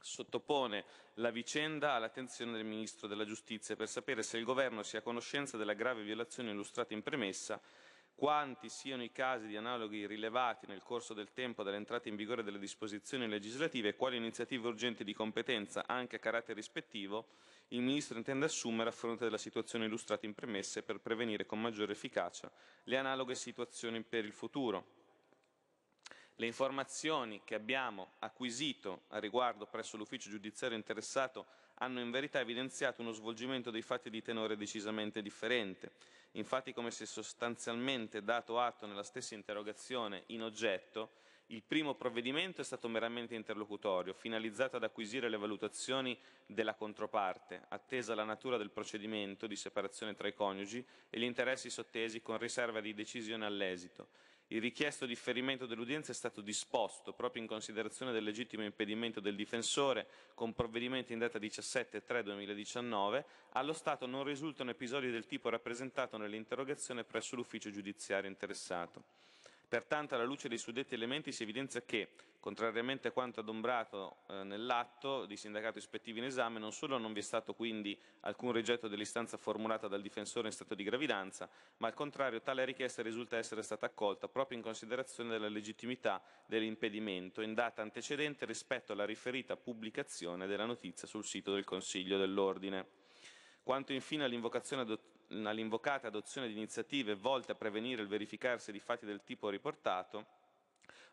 sottopone la vicenda all'attenzione del Ministro della Giustizia per sapere se il Governo sia a conoscenza della grave violazione illustrata in premessa, quanti siano i casi di analoghi rilevati nel corso del tempo dall'entrata in vigore delle disposizioni legislative e quali iniziative urgenti di competenza, anche a carattere rispettivo, il Ministro intende assumere a fronte della situazione illustrata in premesse per prevenire con maggiore efficacia le analoghe situazioni per il futuro. Le informazioni che abbiamo acquisito a riguardo presso l'ufficio giudiziario interessato hanno in verità evidenziato uno svolgimento dei fatti di tenore decisamente differente. Infatti, come si è sostanzialmente dato atto nella stessa interrogazione in oggetto, il primo provvedimento è stato meramente interlocutorio, finalizzato ad acquisire le valutazioni della controparte, attesa la natura del procedimento di separazione tra i coniugi e gli interessi sottesi con riserva di decisione all'esito. Il richiesto di ferimento dell'udienza è stato disposto proprio in considerazione del legittimo impedimento del difensore con provvedimento in data 17-3-2019. Allo Stato non risultano episodi del tipo rappresentato nell'interrogazione presso l'ufficio giudiziario interessato. Pertanto, alla luce dei suddetti elementi si evidenzia che, contrariamente a quanto adombrato eh, nell'atto di sindacato ispettivo in esame, non solo non vi è stato quindi alcun rigetto dell'istanza formulata dal difensore in stato di gravidanza, ma al contrario tale richiesta risulta essere stata accolta proprio in considerazione della legittimità dell'impedimento in data antecedente rispetto alla riferita pubblicazione della notizia sul sito del Consiglio dell'Ordine. Quanto infine all'invocazione adottata all'invocata adozione di iniziative volte a prevenire il verificarsi di fatti del tipo riportato,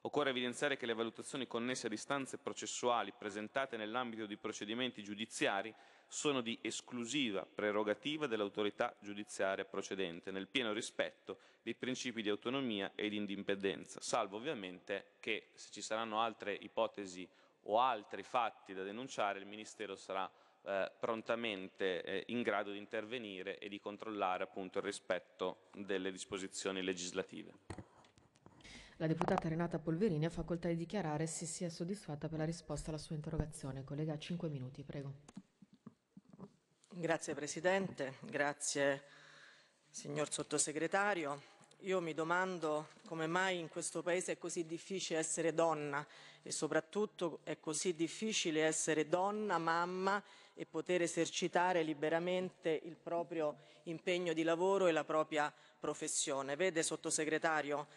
Occorre evidenziare che le valutazioni connesse a distanze processuali presentate nell'ambito di procedimenti giudiziari sono di esclusiva prerogativa dell'autorità giudiziaria procedente, nel pieno rispetto dei principi di autonomia e di indipendenza, salvo ovviamente che se ci saranno altre ipotesi o altri fatti da denunciare il Ministero sarà eh, prontamente eh, in grado di intervenire e di controllare appunto il rispetto delle disposizioni legislative. La deputata Renata Polverini ha facoltà di dichiarare se sia soddisfatta per la risposta alla sua interrogazione. Collega, 5 minuti, prego. Grazie Presidente, grazie signor Sottosegretario. Io mi domando come mai in questo Paese è così difficile essere donna e soprattutto è così difficile essere donna, mamma e poter esercitare liberamente il proprio impegno di lavoro e la propria professione. Vede, sottosegretario,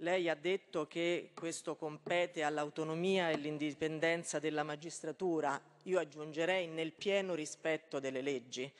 lei ha detto che questo compete all'autonomia e all'indipendenza della magistratura, io aggiungerei nel pieno rispetto delle leggi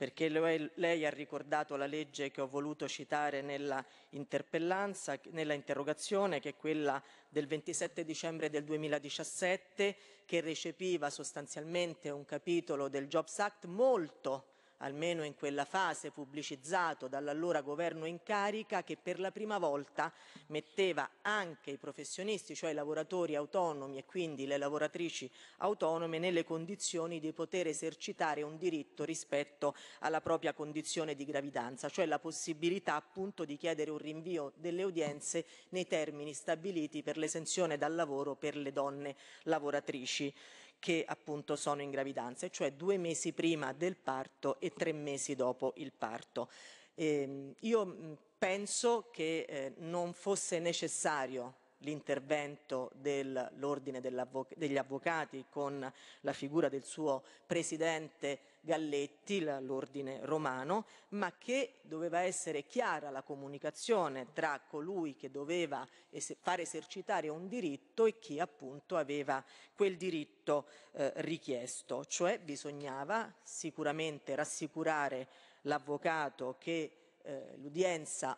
perché lei ha ricordato la legge che ho voluto citare nella, interpellanza, nella interrogazione, che è quella del 27 dicembre del 2017, che recepiva sostanzialmente un capitolo del Jobs Act molto almeno in quella fase, pubblicizzato dall'allora governo in carica che per la prima volta metteva anche i professionisti, cioè i lavoratori autonomi e quindi le lavoratrici autonome, nelle condizioni di poter esercitare un diritto rispetto alla propria condizione di gravidanza, cioè la possibilità appunto di chiedere un rinvio delle udienze nei termini stabiliti per l'esenzione dal lavoro per le donne lavoratrici che appunto sono in gravidanza, cioè due mesi prima del parto e tre mesi dopo il parto. Eh, io mm, penso che eh, non fosse necessario l'intervento dell'ordine degli avvocati con la figura del suo presidente Galletti, l'ordine romano, ma che doveva essere chiara la comunicazione tra colui che doveva far esercitare un diritto e chi appunto aveva quel diritto eh, richiesto, cioè bisognava sicuramente rassicurare l'avvocato che eh, l'udienza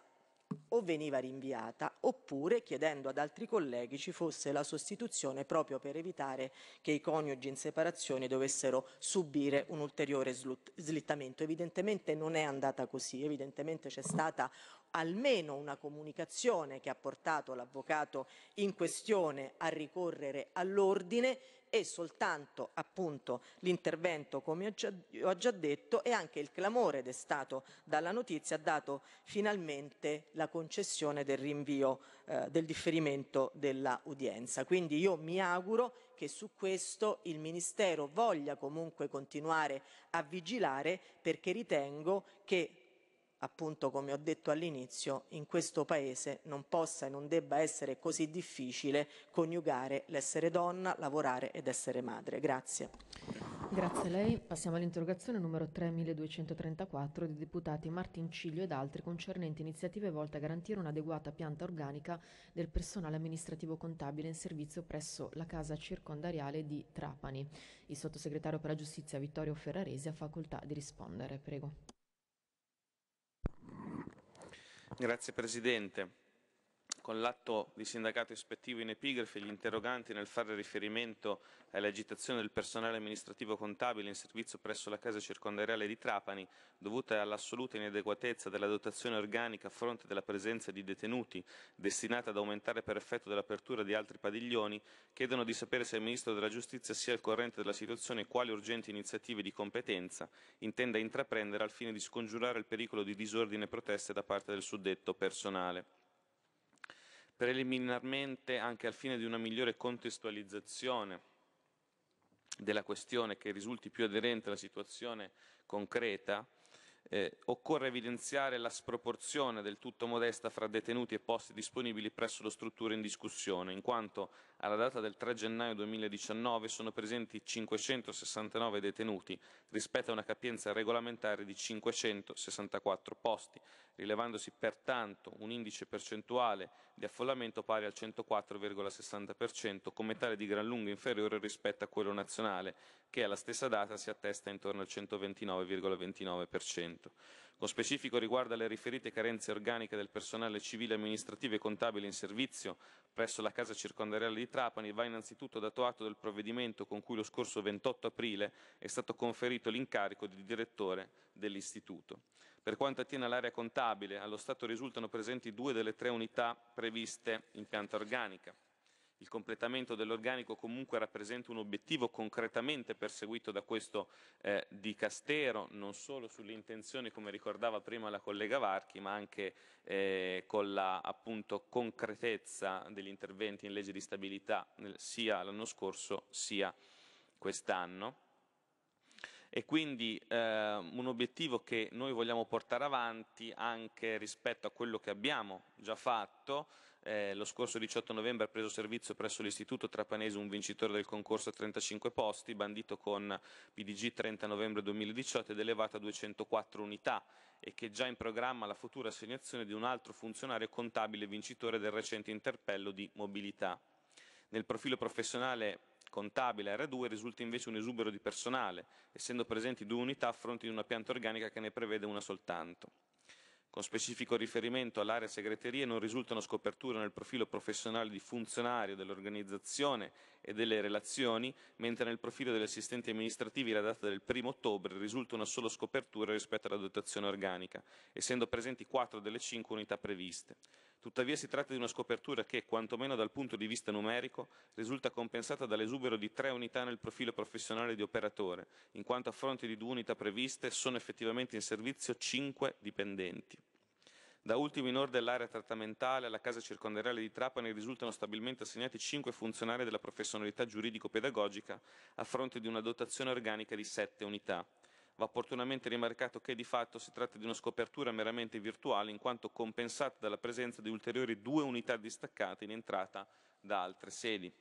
o veniva rinviata oppure chiedendo ad altri colleghi ci fosse la sostituzione proprio per evitare che i coniugi in separazione dovessero subire un ulteriore slittamento. Evidentemente non è andata così, evidentemente c'è stata almeno una comunicazione che ha portato l'avvocato in questione a ricorrere all'ordine e soltanto appunto l'intervento, come ho già, ho già, detto, e anche il clamore destato dalla notizia ha dato finalmente la concessione del rinvio eh, del differimento della udienza. Quindi io mi auguro che su questo il Ministero voglia comunque continuare a vigilare perché ritengo che appunto come ho detto all'inizio, in questo paese non possa e non debba essere così difficile coniugare l'essere donna, lavorare ed essere madre. Grazie. Grazie a lei. Passiamo all'interrogazione numero 3234 dei deputati Martin Ciglio ed altri concernenti iniziative volte a garantire un'adeguata pianta organica del personale amministrativo contabile in servizio presso la casa circondariale di Trapani. Il sottosegretario per la giustizia Vittorio Ferraresi ha facoltà di rispondere. Prego. Grazie Presidente con l'atto di sindacato ispettivo in epigrafe gli interroganti nel fare riferimento all'agitazione del personale amministrativo contabile in servizio presso la Casa Circondariale di Trapani, dovuta all'assoluta inadeguatezza della dotazione organica a fronte della presenza di detenuti, destinata ad aumentare per effetto dell'apertura di altri padiglioni, chiedono di sapere se il Ministro della Giustizia sia al corrente della situazione e quali urgenti iniziative di competenza intenda intraprendere al fine di scongiurare il pericolo di disordine e proteste da parte del suddetto personale. Preliminarmente, anche al fine di una migliore contestualizzazione della questione che risulti più aderente alla situazione concreta, eh, occorre evidenziare la sproporzione del tutto modesta fra detenuti e posti disponibili presso le strutture in discussione, in quanto alla data del 3 gennaio 2019 sono presenti 569 detenuti rispetto a una capienza regolamentare di 564 posti, rilevandosi pertanto un indice percentuale di affollamento pari al 104,60%, come tale di gran lunga inferiore rispetto a quello nazionale, che alla stessa data si attesta intorno al 129,29%. Lo specifico riguarda le riferite carenze organiche del personale civile amministrativo e contabile in servizio presso la Casa Circondariale di Trapani va innanzitutto dato atto del provvedimento con cui lo scorso 28 aprile è stato conferito l'incarico di direttore dell'Istituto. Per quanto attiene all'area contabile, allo Stato risultano presenti due delle tre unità previste in pianta organica il completamento dell'organico comunque rappresenta un obiettivo concretamente perseguito da questo eh, di Castero, non solo sulle intenzioni come ricordava prima la collega Varchi, ma anche eh, con la appunto, concretezza degli interventi in legge di stabilità nel, sia l'anno scorso sia quest'anno e quindi eh, un obiettivo che noi vogliamo portare avanti anche rispetto a quello che abbiamo già fatto eh, lo scorso 18 novembre ha preso servizio presso l'Istituto Trapanese un vincitore del concorso a 35 posti, bandito con PDG 30 novembre 2018 ed elevato a 204 unità e che è già in programma la futura assegnazione di un altro funzionario contabile vincitore del recente interpello di mobilità. Nel profilo professionale contabile R2 risulta invece un esubero di personale, essendo presenti due unità a fronte di una pianta organica che ne prevede una soltanto. Con specifico riferimento all'area segreteria non risultano scoperture nel profilo professionale di funzionario dell'organizzazione e delle relazioni, mentre nel profilo degli assistenti amministrativi la data del 1 ottobre risulta una sola scopertura rispetto alla dotazione organica, essendo presenti quattro delle cinque unità previste. Tuttavia si tratta di una scopertura che, quantomeno dal punto di vista numerico, risulta compensata dall'esubero di tre unità nel profilo professionale di operatore, in quanto a fronte di due unità previste sono effettivamente in servizio cinque dipendenti. Da ultimo in ordine all'area trattamentale alla casa circondariale di Trapani risultano stabilmente assegnati cinque funzionari della professionalità giuridico-pedagogica a fronte di una dotazione organica di sette unità. Va opportunamente rimarcato che di fatto si tratta di una scopertura meramente virtuale in quanto compensata dalla presenza di ulteriori due unità distaccate in entrata da altre sedi.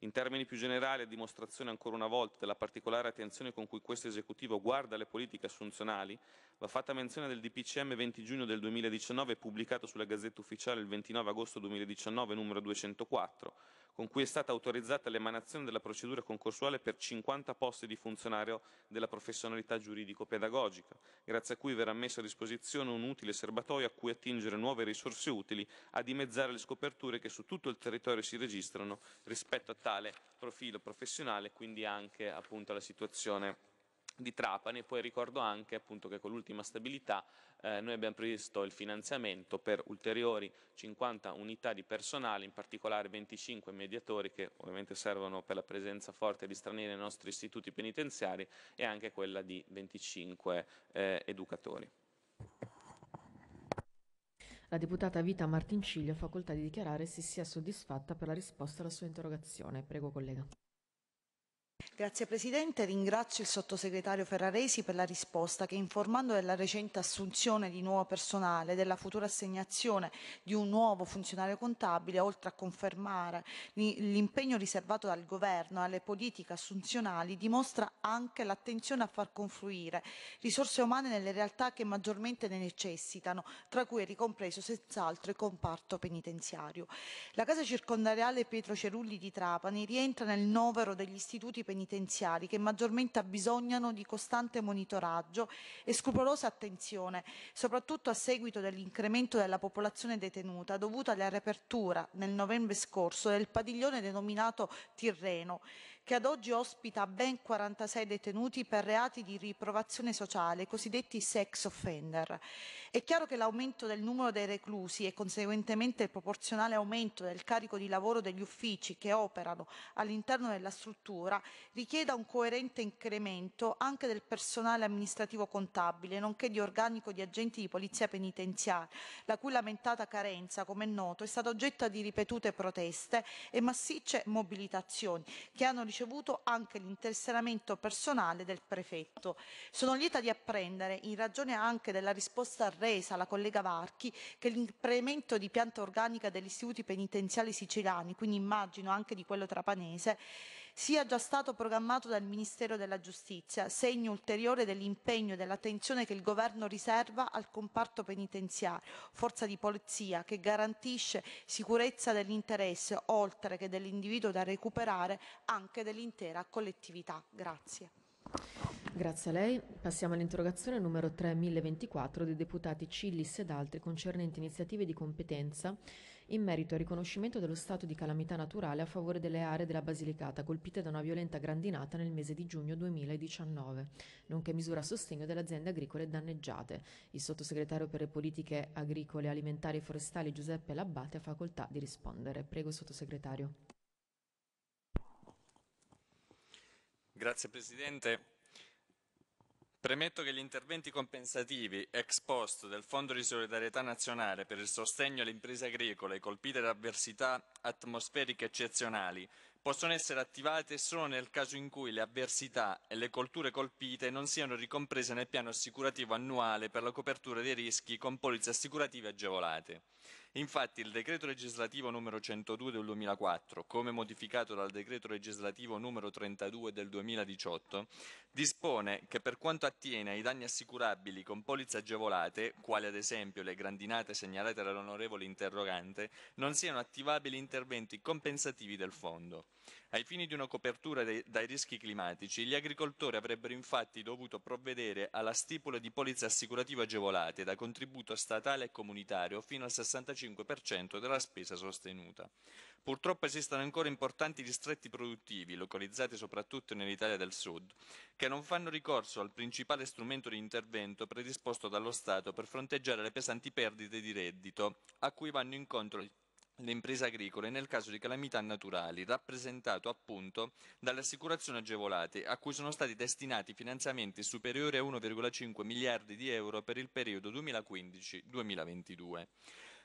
In termini più generali, a dimostrazione ancora una volta della particolare attenzione con cui questo esecutivo guarda le politiche assunzionali, va fatta menzione del DPCM 20 giugno del 2019 pubblicato sulla Gazzetta Ufficiale il 29 agosto 2019 numero 204, con cui è stata autorizzata l'emanazione della procedura concorsuale per 50 posti di funzionario della professionalità giuridico-pedagogica, grazie a cui verrà messo a disposizione un utile serbatoio a cui attingere nuove risorse utili a dimezzare le scoperture che su tutto il territorio si registrano rispetto a tale profilo professionale, quindi anche appunto alla situazione di Trapani e poi ricordo anche appunto, che con l'ultima stabilità eh, noi abbiamo previsto il finanziamento per ulteriori 50 unità di personale, in particolare 25 mediatori che ovviamente servono per la presenza forte di stranieri nei nostri istituti penitenziari e anche quella di 25 eh, educatori. La deputata Vita Martinciglio ha facoltà di dichiarare se sia soddisfatta per la risposta alla sua interrogazione. Prego collega. Grazie Presidente, ringrazio il Sottosegretario Ferraresi per la risposta che informando della recente assunzione di nuovo personale e della futura assegnazione di un nuovo funzionario contabile, oltre a confermare l'impegno riservato dal Governo alle politiche assunzionali, dimostra anche l'attenzione a far confluire risorse umane nelle realtà che maggiormente ne necessitano, tra cui è ricompreso senz'altro il comparto penitenziario. La casa circondariale Pietro Cerulli di Trapani rientra nel novero degli istituti penitenziari penitenziari che maggiormente abbisognano di costante monitoraggio e scrupolosa attenzione, soprattutto a seguito dell'incremento della popolazione detenuta dovuta alla riapertura nel novembre scorso del padiglione denominato Tirreno, che ad oggi ospita ben 46 detenuti per reati di riprovazione sociale, cosiddetti sex offender. È chiaro che l'aumento del numero dei reclusi e conseguentemente il proporzionale aumento del carico di lavoro degli uffici che operano all'interno della struttura richieda un coerente incremento anche del personale amministrativo contabile, nonché di organico di agenti di polizia penitenziaria, la cui lamentata carenza, come è noto, è stata oggetto di ripetute proteste e massicce mobilitazioni che hanno ricevuto ricevuto anche l'interessamento personale del prefetto. Sono lieta di apprendere, in ragione anche della risposta resa alla collega Varchi, che l'incremento di pianta organica degli istituti penitenziari siciliani, quindi immagino anche di quello trapanese, sia già stato programmato dal Ministero della Giustizia, segno ulteriore dell'impegno e dell'attenzione che il Governo riserva al comparto penitenziario, forza di polizia che garantisce sicurezza dell'interesse oltre che dell'individuo da recuperare anche dell'intera collettività. Grazie. Grazie a lei. Passiamo all'interrogazione numero 3024 dei deputati Cillis ed altri concernenti iniziative di competenza in merito al riconoscimento dello stato di calamità naturale a favore delle aree della Basilicata colpite da una violenta grandinata nel mese di giugno 2019, nonché misura a sostegno delle aziende agricole danneggiate. Il sottosegretario per le politiche agricole, alimentari e forestali Giuseppe Labbate ha facoltà di rispondere. Prego, sottosegretario. Grazie Presidente. Premetto che gli interventi compensativi ex post del Fondo di solidarietà nazionale per il sostegno alle imprese agricole colpite da avversità atmosferiche eccezionali possono essere attivate solo nel caso in cui le avversità e le colture colpite non siano ricomprese nel piano assicurativo annuale per la copertura dei rischi con polizze assicurative agevolate. Infatti il decreto legislativo numero 102 del 2004, come modificato dal decreto legislativo numero 32 del 2018, dispone che per quanto attiene ai danni assicurabili con polizze agevolate, quali ad esempio le grandinate segnalate dall'onorevole interrogante, non siano attivabili interventi compensativi del fondo. Ai fini di una copertura dei, dai rischi climatici, gli agricoltori avrebbero infatti dovuto provvedere alla stipula di polizze assicurative agevolate da contributo statale e comunitario fino al 65% della spesa sostenuta. Purtroppo esistono ancora importanti distretti produttivi, localizzati soprattutto nell'Italia del Sud, che non fanno ricorso al principale strumento di intervento predisposto dallo Stato per fronteggiare le pesanti perdite di reddito a cui vanno incontro il le imprese agricole nel caso di calamità naturali, rappresentato appunto dalle assicurazioni agevolate, a cui sono stati destinati finanziamenti superiori a 1,5 miliardi di euro per il periodo 2015-2022.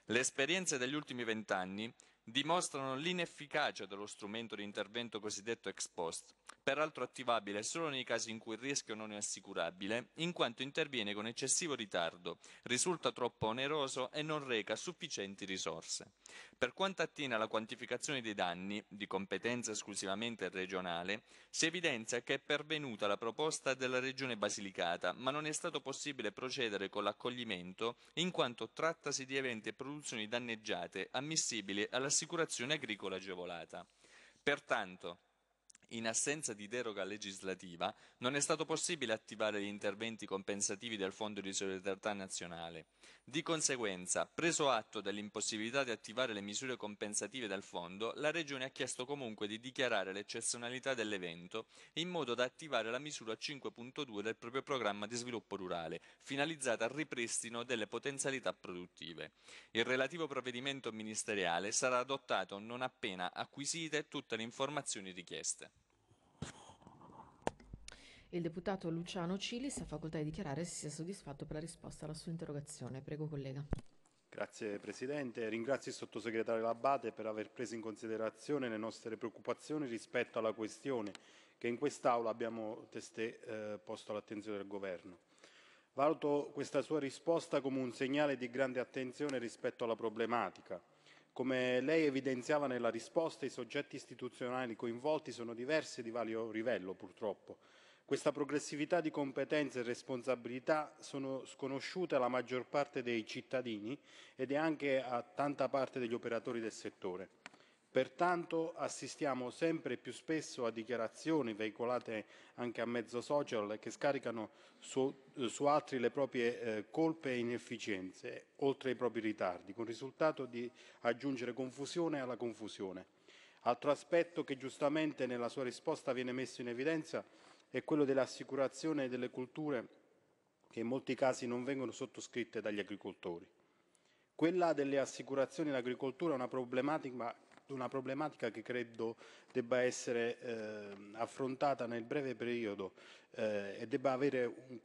Le esperienze degli ultimi vent'anni dimostrano l'inefficacia dello strumento di intervento cosiddetto ex post, peraltro attivabile solo nei casi in cui il rischio non è assicurabile, in quanto interviene con eccessivo ritardo, risulta troppo oneroso e non reca sufficienti risorse. Per quanto attiene alla quantificazione dei danni, di competenza esclusivamente regionale, si evidenzia che è pervenuta la proposta della Regione Basilicata, ma non è stato possibile procedere con l'accoglimento in quanto trattasi di eventi e produzioni danneggiate ammissibili all'assicurazione agricola agevolata. Pertanto, in assenza di deroga legislativa, non è stato possibile attivare gli interventi compensativi del Fondo di solidarietà nazionale. Di conseguenza, preso atto dell'impossibilità di attivare le misure compensative del Fondo, la Regione ha chiesto comunque di dichiarare l'eccezionalità dell'evento in modo da attivare la misura 5.2 del proprio programma di sviluppo rurale, finalizzata al ripristino delle potenzialità produttive. Il relativo provvedimento ministeriale sarà adottato non appena acquisite tutte le informazioni richieste. Il deputato Luciano Cilis ha facoltà di dichiarare se sia soddisfatto per la risposta alla sua interrogazione. Prego, collega. Grazie Presidente, ringrazio il sottosegretario Labbate per aver preso in considerazione le nostre preoccupazioni rispetto alla questione che in quest'Aula abbiamo testé eh, posto all'attenzione del Governo. Valuto questa sua risposta come un segnale di grande attenzione rispetto alla problematica. Come lei evidenziava nella risposta, i soggetti istituzionali coinvolti sono diversi di vario livello, purtroppo questa progressività di competenze e responsabilità sono sconosciute alla maggior parte dei cittadini ed è anche a tanta parte degli operatori del settore. Pertanto assistiamo sempre più spesso a dichiarazioni veicolate anche a mezzo social che scaricano su, su altri le proprie eh, colpe e inefficienze, oltre ai propri ritardi, con il risultato di aggiungere confusione alla confusione. Altro aspetto che giustamente nella sua risposta viene messo in evidenza è quello dell'assicurazione delle culture che in molti casi non vengono sottoscritte dagli agricoltori. Quella delle assicurazioni in è una problematica, una problematica che credo debba essere eh, affrontata nel breve periodo eh, e debba avere un,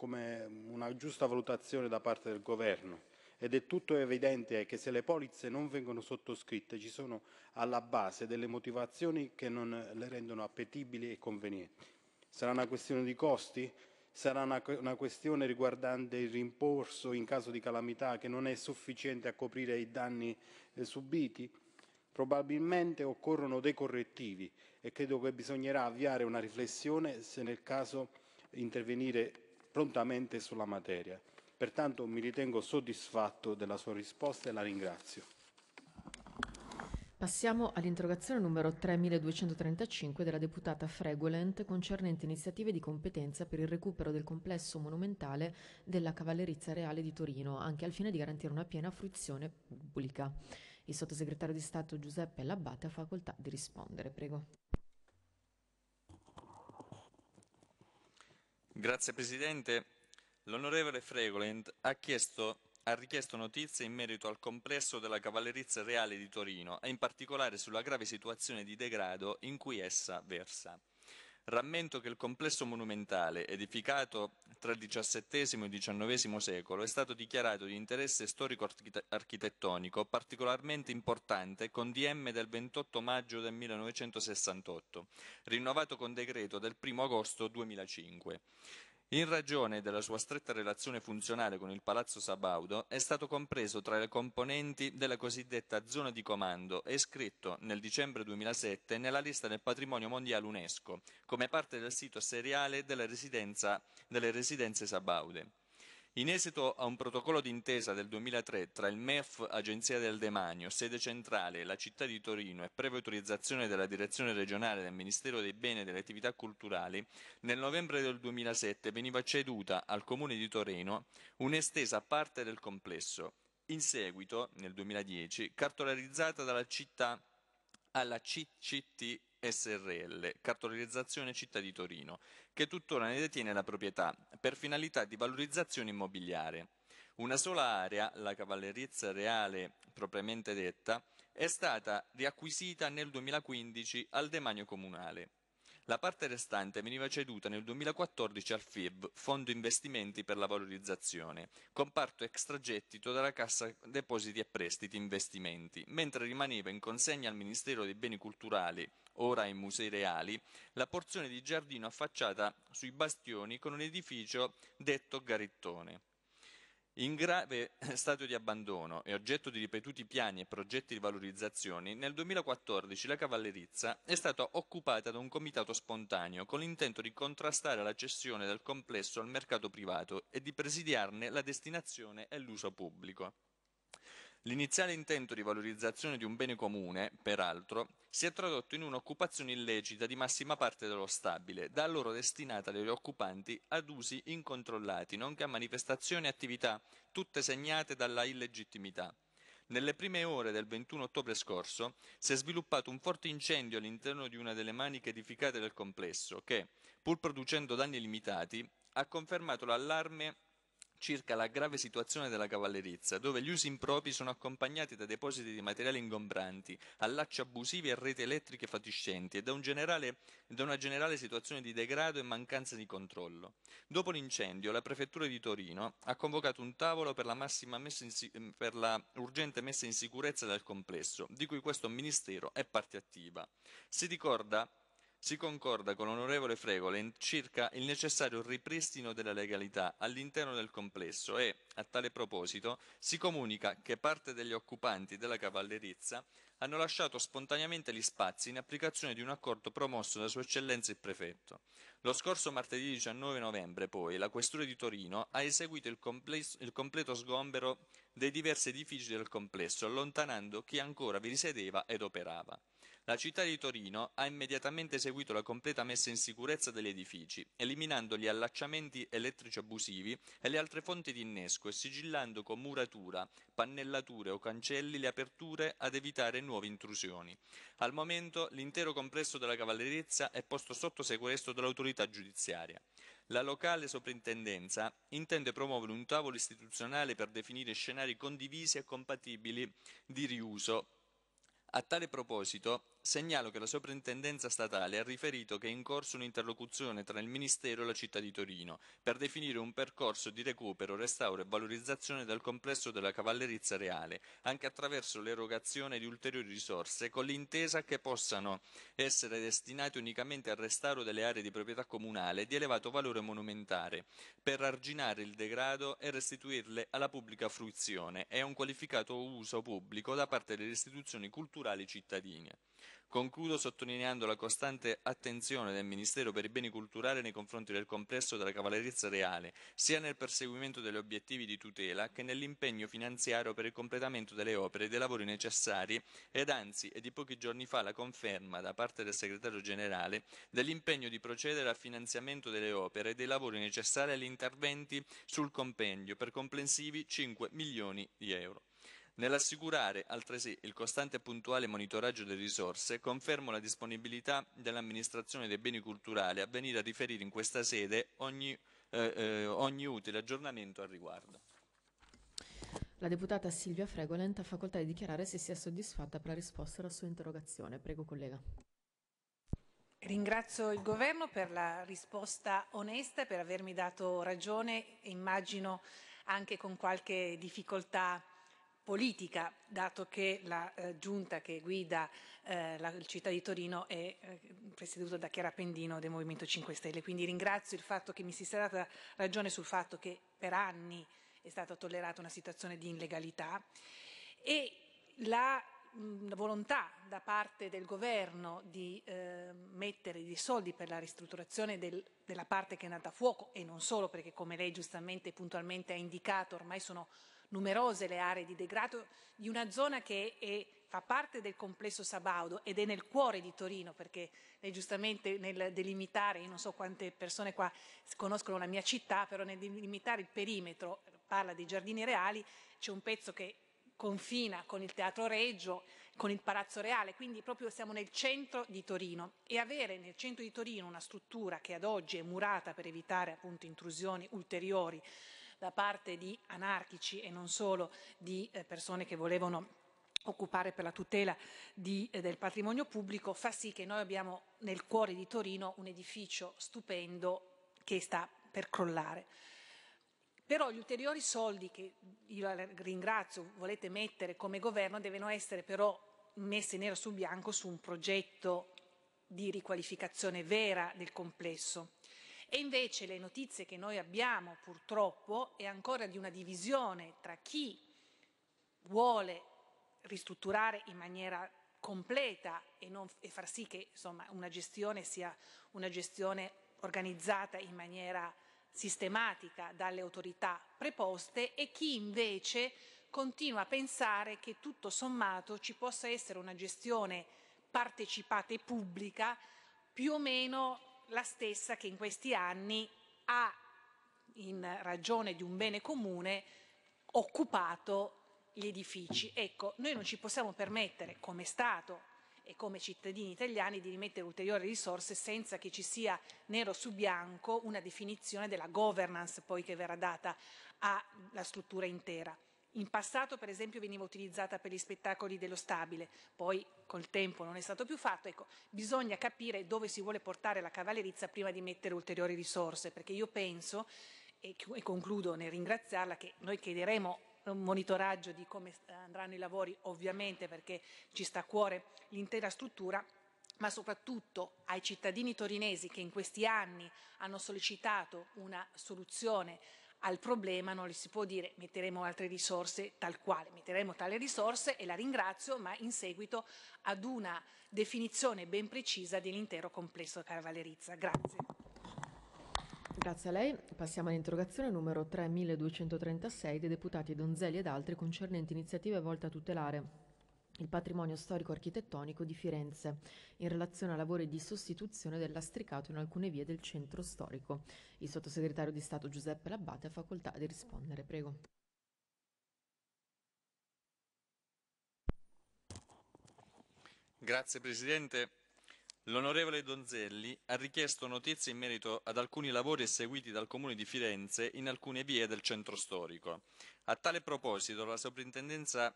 una giusta valutazione da parte del governo. Ed è tutto evidente che se le polizze non vengono sottoscritte ci sono alla base delle motivazioni che non le rendono appetibili e convenienti. Sarà una questione di costi? Sarà una, una questione riguardante il rimborso in caso di calamità che non è sufficiente a coprire i danni eh, subiti? Probabilmente occorrono dei correttivi e credo che bisognerà avviare una riflessione se nel caso intervenire prontamente sulla materia. Pertanto mi ritengo soddisfatto della sua risposta e la ringrazio. Passiamo all'interrogazione numero 3235 della deputata Fregolent concernente iniziative di competenza per il recupero del complesso monumentale della Cavallerizza Reale di Torino, anche al fine di garantire una piena fruizione pubblica. Il sottosegretario di Stato Giuseppe Labbate ha facoltà di rispondere. Prego. Grazie Presidente. L'onorevole Fregolent ha chiesto ha richiesto notizie in merito al complesso della Cavallerizza Reale di Torino e in particolare sulla grave situazione di degrado in cui essa versa. Rammento che il complesso monumentale, edificato tra il XVII e il XIX secolo, è stato dichiarato di interesse storico-architettonico particolarmente importante con DM del 28 maggio del 1968, rinnovato con decreto del 1 agosto 2005. In ragione della sua stretta relazione funzionale con il Palazzo Sabaudo, è stato compreso tra le componenti della cosiddetta zona di comando e iscritto nel dicembre 2007 nella lista del patrimonio mondiale UNESCO, come parte del sito seriale delle, residenze Sabaude. In esito a un protocollo d'intesa del 2003 tra il MEF, Agenzia del Demanio, sede centrale, e la città di Torino e previa autorizzazione della direzione regionale del Ministero dei Beni e delle Attività Culturali, nel novembre del 2007 veniva ceduta al Comune di Torino un'estesa parte del complesso. In seguito, nel 2010, cartolarizzata dalla città alla CCT SRL, Cartolarizzazione Città di Torino, che tuttora ne detiene la proprietà per finalità di valorizzazione immobiliare. Una sola area, la Cavallerizza Reale propriamente detta, è stata riacquisita nel 2015 al demanio comunale. La parte restante veniva ceduta nel 2014 al FIB, Fondo Investimenti per la Valorizzazione, comparto extragettito dalla Cassa Depositi e Prestiti Investimenti, mentre rimaneva in consegna al Ministero dei Beni Culturali ora ai Musei Reali, la porzione di giardino affacciata sui bastioni con un edificio detto Garittone. In grave <laughs> stato di abbandono e oggetto di ripetuti piani e progetti di valorizzazione, nel 2014 la Cavallerizza è stata occupata da un comitato spontaneo con l'intento di contrastare la cessione del complesso al mercato privato e di presidiarne la destinazione e l'uso pubblico. L'iniziale intento di valorizzazione di un bene comune, peraltro, si è tradotto in un'occupazione illecita di massima parte dello stabile, da loro destinata agli occupanti ad usi incontrollati, nonché a manifestazioni e attività, tutte segnate dalla illegittimità. Nelle prime ore del 21 ottobre scorso si è sviluppato un forte incendio all'interno di una delle maniche edificate del complesso che, pur producendo danni limitati, ha confermato l'allarme circa la grave situazione della cavallerizza, dove gli usi impropri sono accompagnati da depositi di materiali ingombranti, allacci abusivi e reti elettriche fatiscenti e da, un generale, da una generale situazione di degrado e mancanza di controllo. Dopo l'incendio, la Prefettura di Torino ha convocato un tavolo per la, in, ehm, per la urgente messa in sicurezza del complesso, di cui questo Ministero è parte attiva. Si ricorda si concorda con l'onorevole Fregole circa il necessario ripristino della legalità all'interno del complesso e, a tale proposito, si comunica che parte degli occupanti della cavallerizza hanno lasciato spontaneamente gli spazi in applicazione di un accordo promosso da Sua Eccellenza il Prefetto. Lo scorso martedì 19 novembre, poi, la Questura di Torino ha eseguito il, il completo sgombero dei diversi edifici del complesso, allontanando chi ancora vi risiedeva ed operava. La città di Torino ha immediatamente eseguito la completa messa in sicurezza degli edifici, eliminando gli allacciamenti elettrici abusivi e le altre fonti di innesco e sigillando con muratura, pannellature o cancelli le aperture ad evitare nuove intrusioni. Al momento l'intero complesso della cavallerizza è posto sotto sequestro dell'autorità giudiziaria. La locale soprintendenza intende promuovere un tavolo istituzionale per definire scenari condivisi e compatibili di riuso. A tale proposito Segnalo che la Soprintendenza statale ha riferito che è in corso un'interlocuzione tra il Ministero e la città di Torino per definire un percorso di recupero, restauro e valorizzazione del complesso della Cavallerizza Reale, anche attraverso l'erogazione di ulteriori risorse con l'intesa che possano essere destinate unicamente al restauro delle aree di proprietà comunale di elevato valore monumentare, per arginare il degrado e restituirle alla pubblica fruizione e a un qualificato uso pubblico da parte delle istituzioni culturali cittadine. Concludo sottolineando la costante attenzione del Ministero per i beni culturali nei confronti del complesso della cavallerizza reale, sia nel perseguimento degli obiettivi di tutela che nell'impegno finanziario per il completamento delle opere e dei lavori necessari ed anzi è di pochi giorni fa la conferma da parte del segretario generale dell'impegno di procedere al finanziamento delle opere e dei lavori necessari agli interventi sul compendio per complessivi 5 milioni di euro. Nell'assicurare altresì il costante e puntuale monitoraggio delle risorse, confermo la disponibilità dell'amministrazione dei beni culturali a venire a riferire in questa sede ogni, eh, eh, ogni utile aggiornamento al riguardo. La deputata Silvia Fregolent ha facoltà di dichiarare se sia soddisfatta per la risposta alla sua interrogazione. Prego, collega. Ringrazio il Governo per la risposta onesta e per avermi dato ragione, e immagino anche con qualche difficoltà politica, dato che la eh, giunta che guida eh, la città di Torino è eh, presieduta da Chiara Pendino del Movimento 5 Stelle. Quindi ringrazio il fatto che mi si sia data ragione sul fatto che per anni è stata tollerata una situazione di illegalità e la mh, mm, volontà da parte del governo di eh, mettere dei soldi per la ristrutturazione del, della parte che è nata a fuoco e non solo perché come lei giustamente puntualmente ha indicato ormai sono numerose le aree di degrado di una zona che è, fa parte del complesso Sabaudo ed è nel cuore di Torino, perché lei giustamente nel delimitare, io non so quante persone qua conoscono la mia città, però nel delimitare il perimetro, parla dei giardini reali, c'è un pezzo che confina con il Teatro Reggio, con il Palazzo Reale, quindi proprio siamo nel centro di Torino e avere nel centro di Torino una struttura che ad oggi è murata per evitare appunto intrusioni ulteriori da parte di anarchici e non solo di eh, persone che volevano occupare per la tutela di, eh, del patrimonio pubblico fa sì che noi abbiamo nel cuore di Torino un edificio stupendo che sta per crollare. Però gli ulteriori soldi che io ringrazio volete mettere come governo devono essere però messi nero su bianco su un progetto di riqualificazione vera del complesso e invece le notizie che noi abbiamo purtroppo è ancora di una divisione tra chi vuole ristrutturare in maniera completa e, non, e far sì che insomma, una gestione sia una gestione organizzata in maniera sistematica dalle autorità preposte e chi invece continua a pensare che tutto sommato ci possa essere una gestione partecipata e pubblica più o meno la stessa che in questi anni ha, in ragione di un bene comune, occupato gli edifici. Ecco, noi non ci possiamo permettere, come Stato e come cittadini italiani, di rimettere ulteriori risorse senza che ci sia nero su bianco una definizione della governance poi che verrà data alla struttura intera. In passato, per esempio, veniva utilizzata per gli spettacoli dello stabile, poi col tempo non è stato più fatto. Ecco, bisogna capire dove si vuole portare la cavallerizza prima di mettere ulteriori risorse, perché io penso, e concludo nel ringraziarla, che noi chiederemo un monitoraggio di come andranno i lavori, ovviamente perché ci sta a cuore l'intera struttura, ma soprattutto ai cittadini torinesi che in questi anni hanno sollecitato una soluzione al problema non le si può dire metteremo altre risorse tal quale, metteremo tale risorse e la ringrazio, ma in seguito ad una definizione ben precisa dell'intero complesso Carvallerizza. Grazie. Grazie a lei. Passiamo all'interrogazione numero 3236 dei deputati Donzelli ed altri concernenti iniziative volte a tutelare il patrimonio storico-architettonico di Firenze in relazione a lavori di sostituzione del lastricato in alcune vie del centro storico. Il sottosegretario di Stato Giuseppe Labbate ha facoltà di rispondere. Prego. Grazie Presidente. L'onorevole Donzelli ha richiesto notizie in merito ad alcuni lavori eseguiti dal Comune di Firenze in alcune vie del centro storico. A tale proposito la Soprintendenza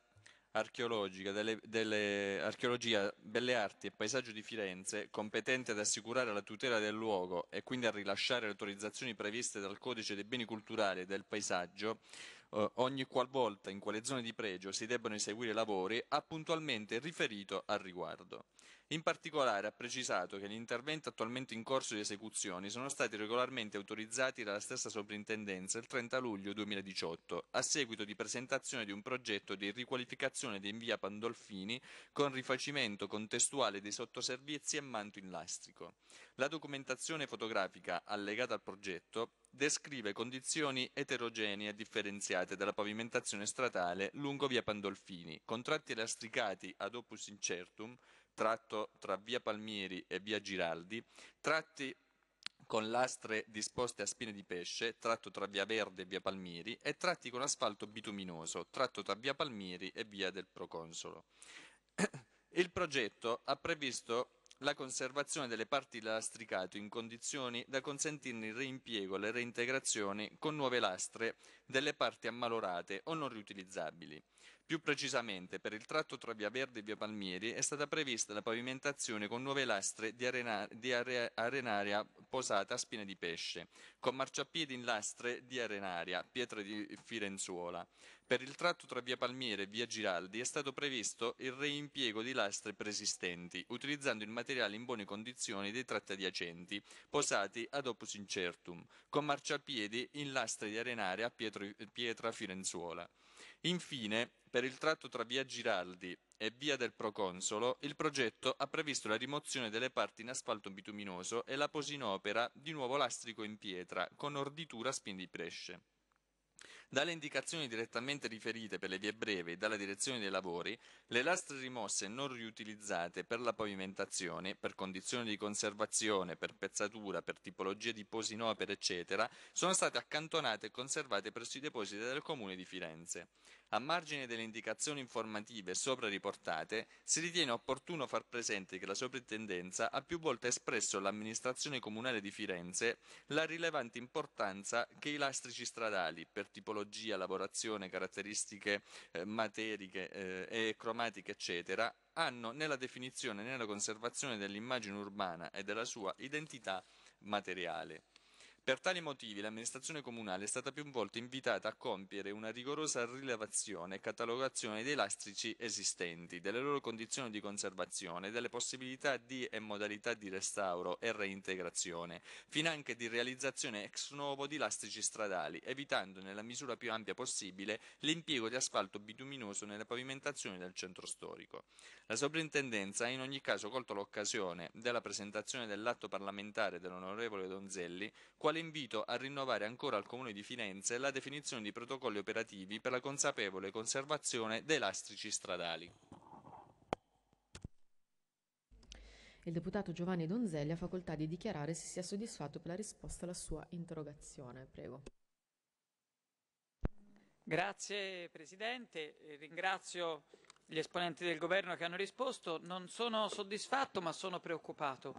archeologica delle, delle, archeologia, belle arti e paesaggio di Firenze, competente ad assicurare la tutela del luogo e quindi a rilasciare le autorizzazioni previste dal codice dei beni culturali e del paesaggio, eh, ogni qualvolta in quale zone di pregio si debbano eseguire lavori, ha puntualmente riferito al riguardo. In particolare ha precisato che gli interventi attualmente in corso di esecuzione sono stati regolarmente autorizzati dalla stessa soprintendenza il 30 luglio 2018, a seguito di presentazione di un progetto di riqualificazione di via Pandolfini con rifacimento contestuale dei sottoservizi e manto in lastrico. La documentazione fotografica allegata al progetto descrive condizioni eterogenee e differenziate della pavimentazione stradale lungo via Pandolfini, contratti lastricati ad opus incertum, tratto tra via Palmieri e via Giraldi, tratti con lastre disposte a spine di pesce, tratto tra via Verde e via Palmieri, e tratti con asfalto bituminoso, tratto tra via Palmieri e via del Proconsolo. <clears throat> Il progetto ha previsto la conservazione delle parti lastricato in condizioni da consentirne il reimpiego e le reintegrazioni con nuove lastre delle parti ammalorate o non riutilizzabili. Più precisamente, per il tratto tra Via Verde e Via Palmieri è stata prevista la pavimentazione con nuove lastre di, arena, di are, arenaria posata a spine di pesce, con marciapiedi in lastre di arenaria, pietra di firenzuola. Per il tratto tra Via Palmiere e Via Giraldi è stato previsto il reimpiego di lastre preesistenti, utilizzando il materiale in buone condizioni dei tratti adiacenti, posati ad opus incertum, con marciapiedi in lastre di arenaria, pietra firenzuola. Infine, per il tratto tra via Giraldi e via del Proconsolo, il progetto ha previsto la rimozione delle parti in asfalto bituminoso e la posa in opera di nuovo lastrico in pietra con orditura a spine di bresce. Dalle indicazioni direttamente riferite per le vie brevi e dalla direzione dei lavori, le lastre rimosse e non riutilizzate per la pavimentazione, per condizioni di conservazione, per pezzatura, per tipologia di posi in opera, eccetera, sono state accantonate e conservate presso i depositi del Comune di Firenze. A margine delle indicazioni informative sopra riportate, si ritiene opportuno far presente che la Soprintendenza ha più volte espresso all'amministrazione comunale di Firenze la rilevante importanza che i lastrici stradali, per tipologia, lavorazione, caratteristiche eh, materiche eh, e cromatiche, eccetera, hanno nella definizione e nella conservazione dell'immagine urbana e della sua identità materiale. Per tali motivi l'amministrazione comunale è stata più volte invitata a compiere una rigorosa rilevazione e catalogazione dei lastrici esistenti, delle loro condizioni di conservazione, delle possibilità di e modalità di restauro e reintegrazione, fino anche di realizzazione ex novo di lastrici stradali, evitando nella misura più ampia possibile l'impiego di asfalto bituminoso nelle pavimentazioni del centro storico. La soprintendenza ha in ogni caso colto l'occasione della presentazione dell'atto parlamentare dell'onorevole Donzelli, quale tale invito a rinnovare ancora al Comune di Firenze la definizione di protocolli operativi per la consapevole conservazione dei lastrici stradali. Il deputato Giovanni Donzelli ha facoltà di dichiarare se sia soddisfatto per la risposta alla sua interrogazione. Prego. Grazie Presidente, eh, ringrazio gli esponenti del Governo che hanno risposto. Non sono soddisfatto ma sono preoccupato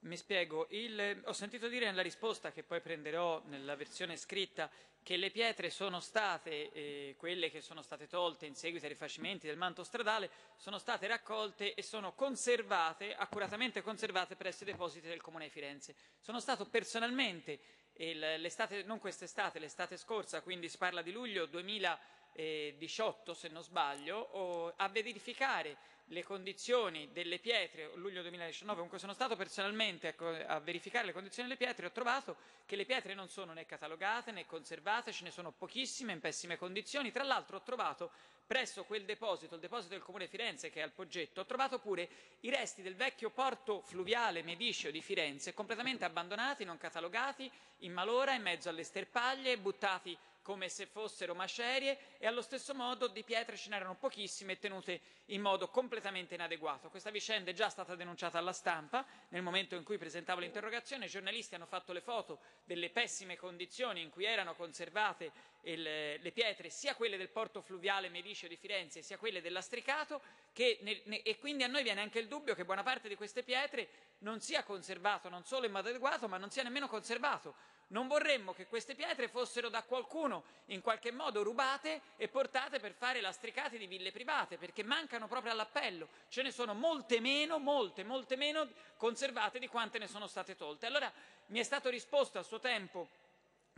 mi spiego, il, ho sentito dire nella risposta che poi prenderò nella versione scritta che le pietre sono state, eh, quelle che sono state tolte in seguito ai rifacimenti del manto stradale, sono state raccolte e sono conservate, accuratamente conservate presso i depositi del Comune di Firenze. Sono stato personalmente, eh, l'estate, non quest'estate, l'estate scorsa, quindi si parla di luglio 2018 se non sbaglio, a verificare le condizioni delle pietre, luglio 2019, comunque sono stato personalmente ecco, a verificare le condizioni delle pietre e ho trovato che le pietre non sono né catalogate né conservate, ce ne sono pochissime in pessime condizioni. Tra l'altro ho trovato presso quel deposito, il deposito del Comune Firenze che è al Poggetto, ho trovato pure i resti del vecchio porto fluviale mediceo di Firenze, completamente abbandonati, non catalogati, in malora, in mezzo alle sterpaglie, buttati come se fossero macerie e allo stesso modo di pietre ce n'erano pochissime tenute in modo completamente inadeguato. Questa vicenda è già stata denunciata alla stampa, nel momento in cui presentavo l'interrogazione i giornalisti hanno fatto le foto delle pessime condizioni in cui erano conservate il, le pietre, sia quelle del porto fluviale Medicio di Firenze, sia quelle dell'Astricato, ne, ne, e quindi a noi viene anche il dubbio che buona parte di queste pietre non sia conservato non solo in modo adeguato, ma non sia nemmeno conservato non vorremmo che queste pietre fossero da qualcuno in qualche modo rubate e portate per fare lastricati di ville private, perché mancano proprio all'appello. Ce ne sono molte meno, molte, molte meno conservate di quante ne sono state tolte. Allora mi è stato risposto a suo tempo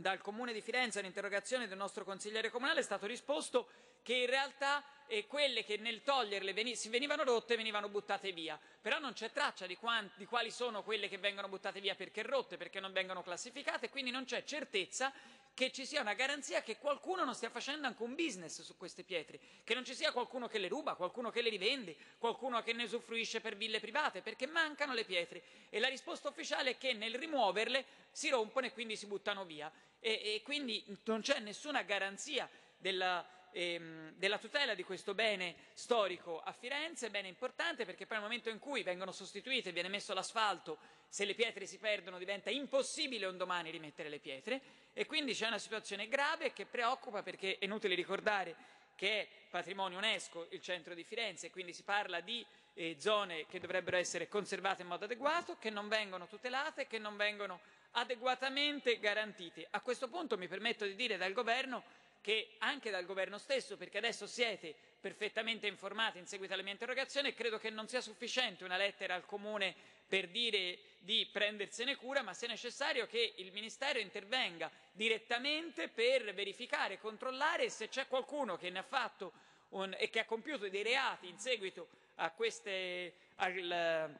dal Comune di Firenze all'interrogazione del nostro consigliere comunale è stato risposto che in realtà eh, quelle che nel toglierle veni si venivano rotte venivano buttate via, però non c'è traccia di, di, quali sono quelle che vengono buttate via perché rotte, perché non vengono classificate, quindi non c'è certezza che ci sia una garanzia che qualcuno non stia facendo anche un business su queste pietre, che non ci sia qualcuno che le ruba, qualcuno che le rivende, qualcuno che ne usufruisce per ville private, perché mancano le pietre e la risposta ufficiale è che nel rimuoverle si rompono e quindi si buttano via e, e quindi non c'è nessuna garanzia della, ehm, della tutela di questo bene storico a Firenze, bene importante perché poi nel momento in cui vengono sostituite, viene messo l'asfalto, se le pietre si perdono diventa impossibile un domani rimettere le pietre e quindi c'è una situazione grave che preoccupa perché è inutile ricordare che è patrimonio UNESCO il centro di Firenze, e quindi si parla di eh, zone che dovrebbero essere conservate in modo adeguato, che non vengono tutelate, che non vengono adeguatamente garantite. A questo punto mi permetto di dire dal governo che anche dal governo stesso, perché adesso siete perfettamente informati in seguito alla mia interrogazione, credo che non sia sufficiente una lettera al comune per dire di prendersene cura, ma se necessario che il Ministero intervenga direttamente per verificare, controllare se c'è qualcuno che ne ha fatto un, e che ha compiuto dei reati in seguito a queste, al,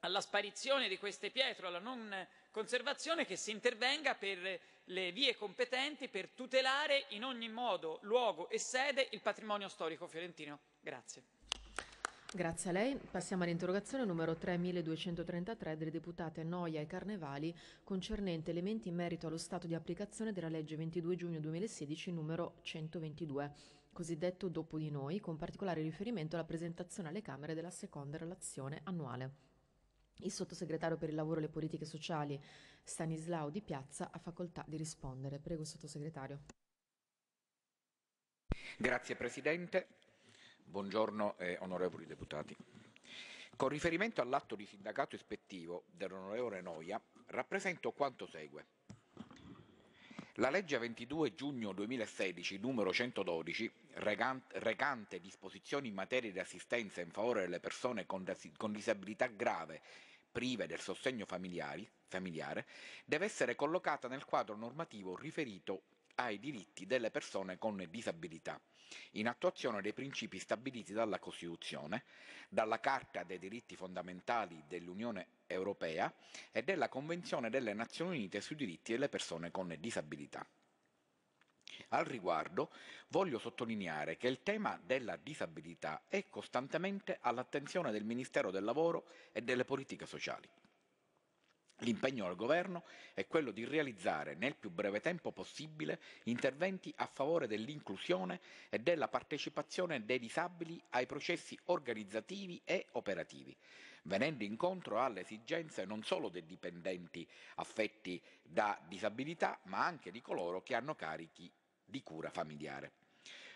alla sparizione di queste pietre, alla non conservazione, che si intervenga per le vie competenti per tutelare in ogni modo, luogo e sede il patrimonio storico fiorentino. Grazie. Grazie a lei. Passiamo all'interrogazione numero 3233 delle deputate Noia e Carnevali concernente elementi in merito allo stato di applicazione della legge 22 giugno 2016 numero 122 cosiddetto Dopo di noi, con particolare riferimento alla presentazione alle Camere della seconda relazione annuale. Il sottosegretario per il lavoro e le politiche sociali Stanislao Di Piazza ha facoltà di rispondere. Prego, sottosegretario. Grazie Presidente, buongiorno eh, onorevoli deputati. Con riferimento all'atto di sindacato ispettivo dell'onorevole Noia, rappresento quanto segue. La legge 22 giugno 2016 numero 112, recante disposizioni in materia di assistenza in favore delle persone con, disabilità grave prive del sostegno familiare, deve essere collocata nel quadro normativo riferito ai diritti delle persone con disabilità in attuazione dei principi stabiliti dalla Costituzione, dalla Carta dei diritti fondamentali dell'Unione Europea e della Convenzione delle Nazioni Unite sui diritti delle persone con disabilità. Al riguardo voglio sottolineare che il tema della disabilità è costantemente all'attenzione del Ministero del Lavoro e delle politiche sociali. L'impegno del governo è quello di realizzare nel più breve tempo possibile interventi a favore dell'inclusione e della partecipazione dei disabili ai processi organizzativi e operativi, venendo incontro alle esigenze non solo dei dipendenti affetti da disabilità, ma anche di coloro che hanno carichi di cura familiare.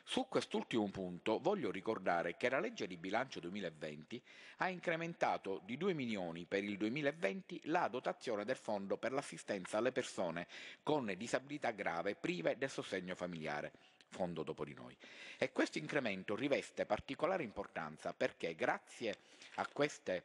Su quest'ultimo punto voglio ricordare che la legge di bilancio 2020 ha incrementato di 2 milioni per il 2020 la dotazione del Fondo per l'assistenza alle persone con disabilità grave prive del sostegno familiare fondo dopo di noi. E questo incremento riveste particolare importanza perché grazie a queste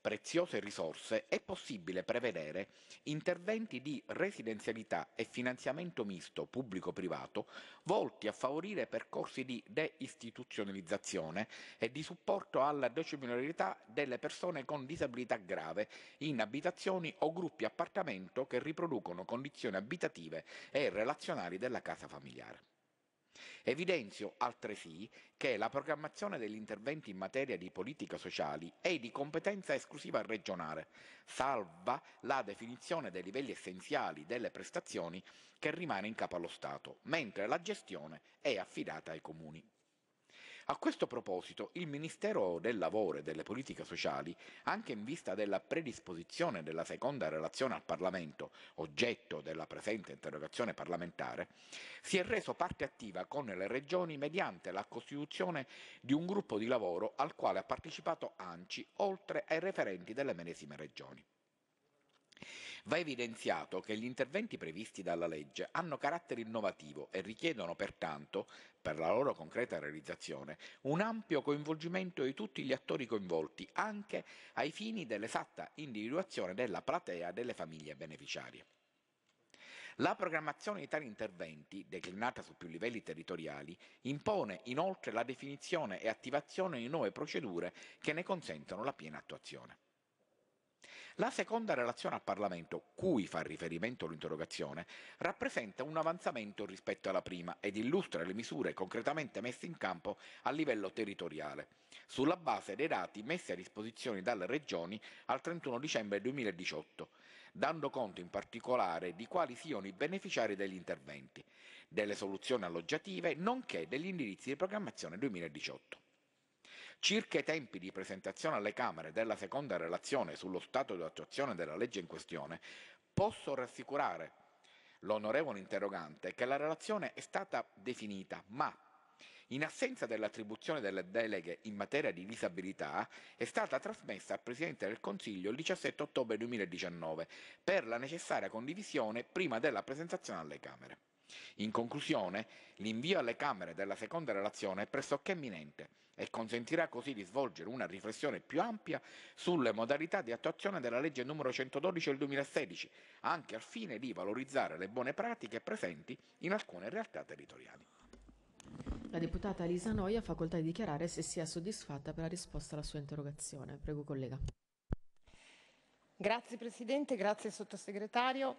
preziose risorse, è possibile prevedere interventi di residenzialità e finanziamento misto pubblico-privato volti a favorire percorsi di deistituzionalizzazione e di supporto alla decimiliorità delle persone con disabilità grave in abitazioni o gruppi appartamento che riproducono condizioni abitative e relazionali della casa familiare. Evidenzio altresì che la programmazione degli interventi in materia di politica sociali è di competenza esclusiva regionale, salva la definizione dei livelli essenziali delle prestazioni che rimane in capo allo Stato, mentre la gestione è affidata ai comuni. A questo proposito, il Ministero del Lavoro e delle Politiche Sociali, anche in vista della predisposizione della seconda relazione al Parlamento, oggetto della presente interrogazione parlamentare, si è reso parte attiva con le regioni mediante la costituzione di un gruppo di lavoro al quale ha partecipato ANCI, oltre ai referenti delle medesime regioni. Va evidenziato che gli interventi previsti dalla legge hanno carattere innovativo e richiedono pertanto, per la loro concreta realizzazione, un ampio coinvolgimento di tutti gli attori coinvolti, anche ai fini dell'esatta individuazione della platea delle famiglie beneficiarie. La programmazione di tali interventi, declinata su più livelli territoriali, impone inoltre la definizione e attivazione di nuove procedure che ne consentono la piena attuazione. La seconda relazione al Parlamento, cui fa riferimento l'interrogazione, rappresenta un avanzamento rispetto alla prima ed illustra le misure concretamente messe in campo a livello territoriale, sulla base dei dati messi a disposizione dalle regioni al 31 dicembre 2018, dando conto in particolare di quali siano i beneficiari degli interventi, delle soluzioni alloggiative, nonché degli indirizzi di programmazione 2018. Circa i tempi di presentazione alle Camere della seconda relazione sullo stato di attuazione della legge in questione, posso rassicurare l'onorevole interrogante che la relazione è stata definita, ma in assenza dell'attribuzione delle deleghe in materia di disabilità, è stata trasmessa al Presidente del Consiglio il 17 ottobre 2019 per la necessaria condivisione prima della presentazione alle Camere. In conclusione, l'invio alle Camere della seconda relazione è pressoché imminente e consentirà così di svolgere una riflessione più ampia sulle modalità di attuazione della legge numero 112 del 2016, anche al fine di valorizzare le buone pratiche presenti in alcune realtà territoriali. La deputata Elisa Noia ha facoltà di dichiarare se sia soddisfatta per la risposta alla sua interrogazione. Prego, collega. Grazie Presidente, grazie Sottosegretario.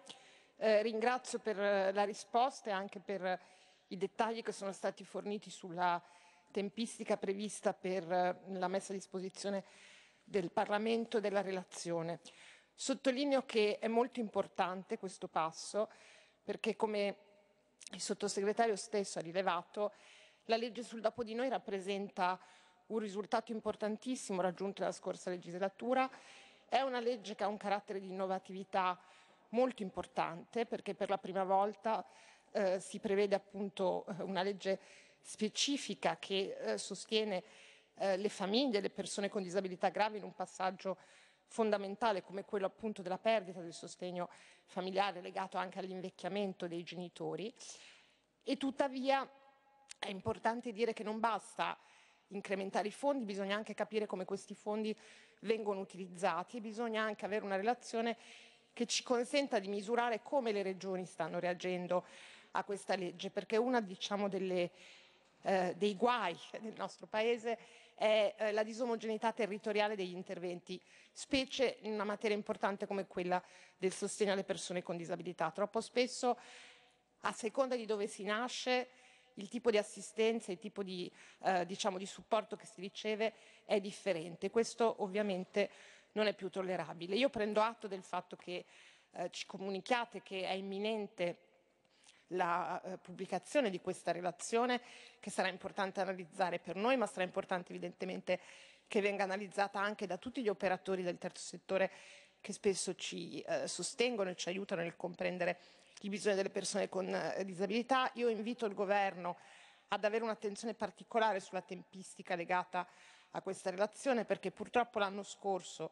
Eh, ringrazio per eh, la risposta e anche per i dettagli che sono stati forniti sulla tempistica prevista per eh, la messa a disposizione del Parlamento della relazione. Sottolineo che è molto importante questo passo perché, come il sottosegretario stesso ha rilevato, la legge sul dopo di noi rappresenta un risultato importantissimo raggiunto nella scorsa legislatura. È una legge che ha un carattere di innovatività molto importante perché per la prima volta eh, si prevede appunto eh, una legge specifica che eh, sostiene eh, le famiglie, le persone con disabilità gravi in un passaggio fondamentale come quello appunto della perdita del sostegno familiare legato anche all'invecchiamento dei genitori. E tuttavia è importante dire che non basta incrementare i fondi, bisogna anche capire come questi fondi vengono utilizzati e bisogna anche avere una relazione che ci consenta di misurare come le regioni stanno reagendo a questa legge, perché una diciamo, delle eh, dei guai <laughs> del nostro Paese è eh, la disomogeneità territoriale degli interventi, specie in una materia importante come quella del sostegno alle persone con disabilità. Troppo spesso, a seconda di dove si nasce, il tipo di assistenza, il tipo di, eh, diciamo, di supporto che si riceve è differente. Questo ovviamente non è più tollerabile. Io prendo atto del fatto che eh, ci comunichiate che è imminente la eh, pubblicazione di questa relazione che sarà importante analizzare per noi, ma sarà importante evidentemente che venga analizzata anche da tutti gli operatori del terzo settore che spesso ci eh, sostengono e ci aiutano nel comprendere i bisogni delle persone con eh, disabilità. Io invito il governo ad avere un'attenzione particolare sulla tempistica legata a questa relazione perché purtroppo l'anno scorso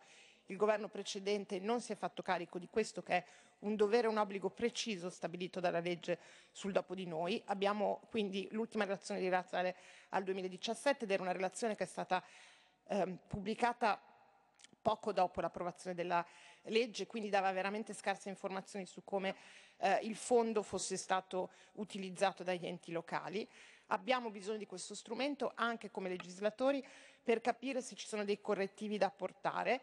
il governo precedente non si è fatto carico di questo che è un dovere e un obbligo preciso stabilito dalla legge sul dopo di noi. Abbiamo quindi l'ultima relazione di Razzale al 2017 ed era una relazione che è stata eh, pubblicata poco dopo l'approvazione della legge, quindi dava veramente scarse informazioni su come eh, il fondo fosse stato utilizzato dagli enti locali. Abbiamo bisogno di questo strumento anche come legislatori per capire se ci sono dei correttivi da apportare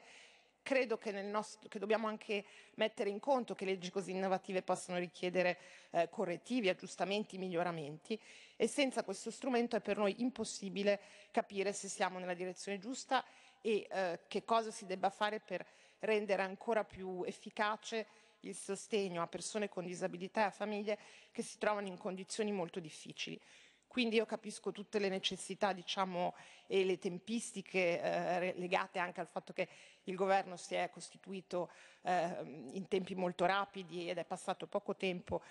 credo che, nostro, che, dobbiamo anche mettere in conto che leggi così innovative possono richiedere eh, correttivi, aggiustamenti, miglioramenti e senza questo strumento è per noi impossibile capire se siamo nella direzione giusta e eh, che cosa si debba fare per rendere ancora più efficace il sostegno a persone con disabilità e a famiglie che si trovano in condizioni molto difficili. Quindi io capisco tutte le necessità diciamo, e le tempistiche eh, legate anche al fatto che il governo si è costituito eh, in tempi molto rapidi ed è passato poco tempo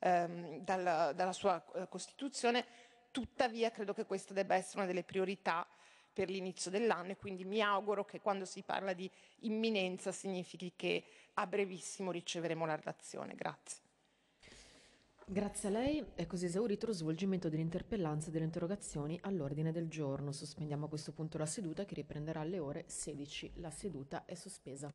ehm, dalla, dalla, sua eh, costituzione, tuttavia credo che questa debba essere una delle priorità per l'inizio dell'anno e quindi mi auguro che quando si parla di imminenza significhi che a brevissimo riceveremo la relazione. Grazie. Grazie a lei. È così esaurito lo svolgimento delle interpellanze e delle interrogazioni all'ordine del giorno. Sospendiamo a questo punto la seduta che riprenderà alle ore 16. La seduta è sospesa.